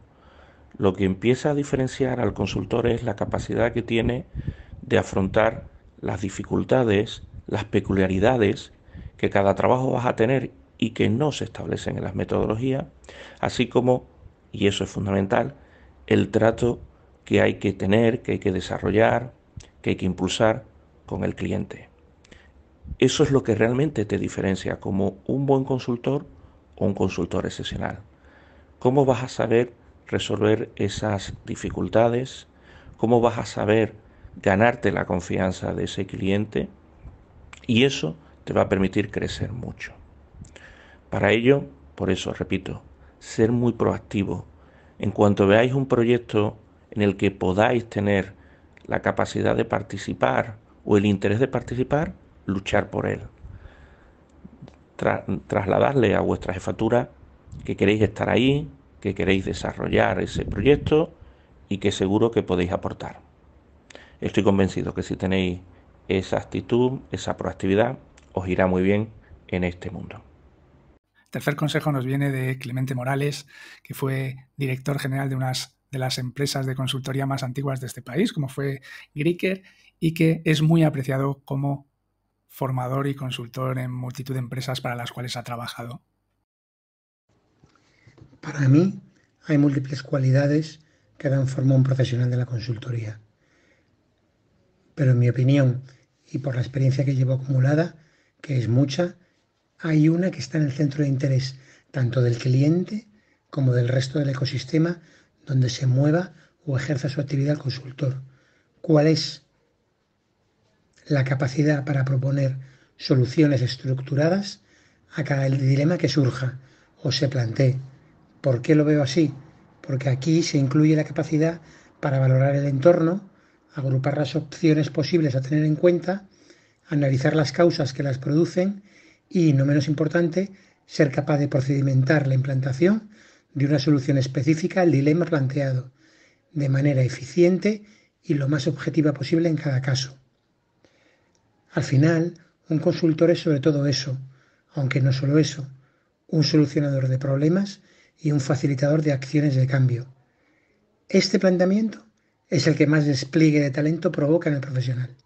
Lo que empieza a diferenciar al consultor es la capacidad que tiene de afrontar las dificultades, las peculiaridades que cada trabajo vas a tener y que no se establecen en las metodologías, así como, y eso es fundamental, el trato que hay que tener, que hay que desarrollar, que hay que impulsar con el cliente. Eso es lo que realmente te diferencia como un buen consultor o un consultor excepcional. ¿Cómo vas a saber resolver esas dificultades? ¿Cómo vas a saber ganarte la confianza de ese cliente? Y eso te va a permitir crecer mucho. Para ello, por eso, repito, ser muy proactivo. En cuanto veáis un proyecto en el que podáis tener la capacidad de participar o el interés de participar, luchar por él. trasladarle a vuestra jefatura que queréis estar ahí, que queréis desarrollar ese proyecto y que seguro que podéis aportar. Estoy convencido que si tenéis esa actitud, esa proactividad, os irá muy bien en este mundo. Tercer consejo nos viene de Clemente Morales, que fue director general de unas de las empresas de consultoría más antiguas de este país, como fue Gricker, y que es muy apreciado como formador y consultor en multitud de empresas para las cuales ha trabajado? Para mí hay múltiples cualidades que dan forma a un profesional de la consultoría. Pero en mi opinión y por la experiencia que llevo acumulada, que es mucha, hay una que está en el centro de interés tanto del cliente como del resto del ecosistema donde se mueva o ejerza su actividad el consultor. ¿Cuál es? la capacidad para proponer soluciones estructuradas a cada dilema que surja o se plantee. ¿Por qué lo veo así? Porque aquí se incluye la capacidad para valorar el entorno, agrupar las opciones posibles a tener en cuenta, analizar las causas que las producen y, no menos importante, ser capaz de procedimentar la implantación de una solución específica al dilema planteado, de manera eficiente y lo más objetiva posible en cada caso. Al final, un consultor es sobre todo eso, aunque no solo eso, un solucionador de problemas y un facilitador de acciones de cambio. Este planteamiento es el que más despliegue de talento provoca en el profesional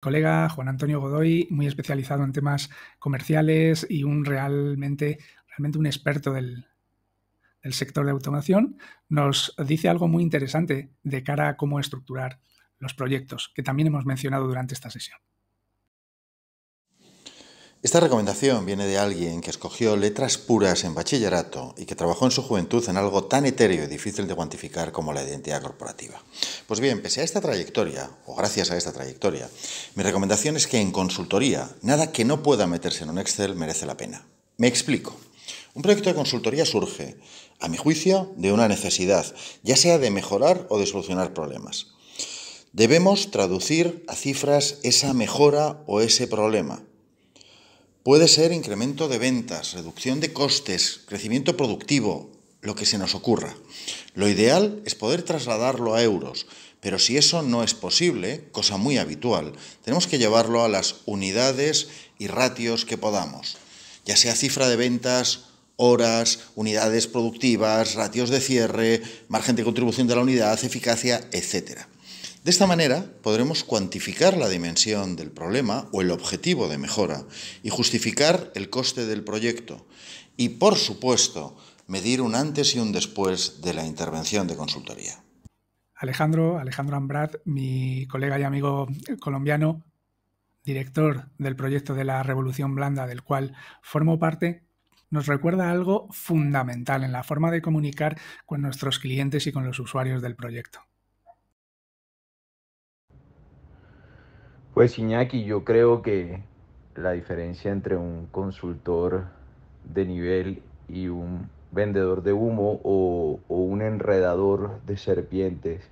colega Juan Antonio Godoy, muy especializado en temas comerciales y un realmente, realmente un experto del, del sector de automación, nos dice algo muy interesante de cara a cómo estructurar los proyectos, que también hemos mencionado durante esta sesión. Esta recomendación viene de alguien que escogió letras puras en bachillerato y que trabajó en su juventud en algo tan etéreo y difícil de cuantificar como la identidad corporativa. Pues bien, pese a esta trayectoria, o gracias a esta trayectoria, mi recomendación es que en consultoría nada que no pueda meterse en un Excel merece la pena. Me explico. Un proyecto de consultoría surge, a mi juicio, de una necesidad, ya sea de mejorar o de solucionar problemas. Debemos traducir a cifras esa mejora o ese problema. Puede ser incremento de ventas, reducción de costes, crecimiento productivo, lo que se nos ocurra. Lo ideal es poder trasladarlo a euros, pero si eso no es posible, cosa muy habitual, tenemos que llevarlo a las unidades y ratios que podamos, ya sea cifra de ventas, horas, unidades productivas, ratios de cierre, margen de contribución de la unidad, eficacia, etcétera. De esta manera podremos cuantificar la dimensión del problema o el objetivo de mejora y justificar el coste del proyecto y, por supuesto, medir un antes y un después de la intervención de consultoría. Alejandro, Alejandro Ambrad, mi colega y amigo colombiano, director del proyecto de la Revolución Blanda del cual formo parte, nos recuerda algo fundamental en la forma de comunicar con nuestros clientes y con los usuarios del proyecto. Pues Iñaki, yo creo que la diferencia entre un consultor de nivel y un vendedor de humo o, un enredador de serpientes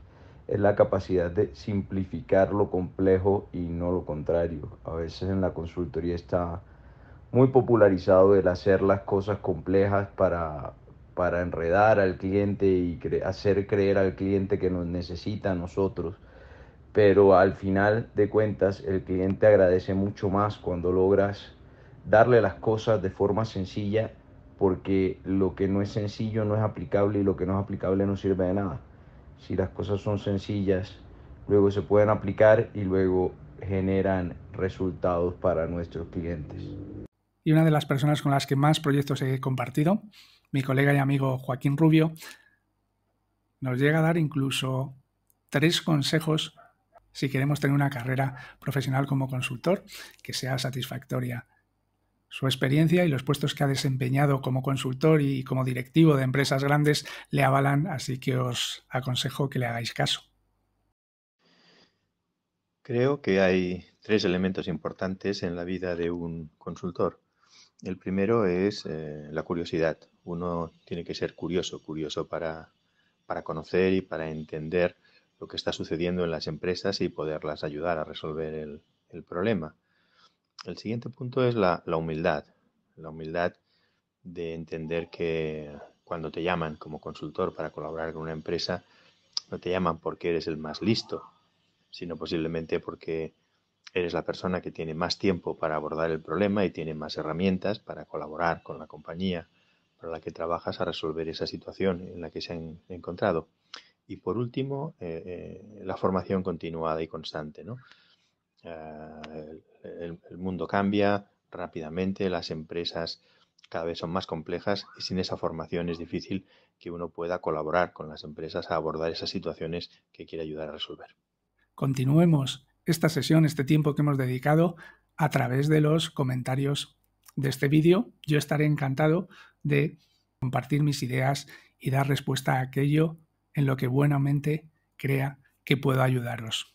es la capacidad de simplificar lo complejo y no lo contrario. A veces en la consultoría está muy popularizado el hacer las cosas complejas para, para enredar al cliente y hacer creer al cliente que nos necesita a nosotros pero al final de cuentas el cliente agradece mucho más cuando logras darle las cosas de forma sencilla porque lo que no es sencillo no es aplicable y lo que no es aplicable no sirve de nada. Si las cosas son sencillas, luego se pueden aplicar y luego generan resultados para nuestros clientes. Y una de las personas con las que más proyectos he compartido, mi colega y amigo Joaquín Rubio, nos llega a dar incluso tres consejos si queremos tener una carrera profesional como consultor que sea satisfactoria. Su experiencia y los puestos que ha desempeñado como consultor y como directivo de empresas grandes le avalan, así que os aconsejo que le hagáis caso. Creo que hay tres elementos importantes en la vida de un consultor. El primero es eh, la curiosidad. Uno tiene que ser curioso, curioso para, para conocer y para entender lo que está sucediendo en las empresas y poderlas ayudar a resolver el, problema. El siguiente punto es la, humildad, la humildad de entender que cuando te llaman como consultor para colaborar con una empresa, no te llaman porque eres el más listo, sino posiblemente porque eres la persona que tiene más tiempo para abordar el problema y tiene más herramientas para colaborar con la compañía para la que trabajas a resolver esa situación en la que se han encontrado. Y por último, eh, eh, la formación continuada y constante. ¿no? Eh, el, el, mundo cambia rápidamente, las empresas cada vez son más complejas y sin esa formación es difícil que uno pueda colaborar con las empresas a abordar esas situaciones que quiere ayudar a resolver. Continuemos esta sesión, este tiempo que hemos dedicado a través de los comentarios de este vídeo. Yo estaré encantado de compartir mis ideas y dar respuesta a aquello en lo que buenamente crea que puedo ayudarlos.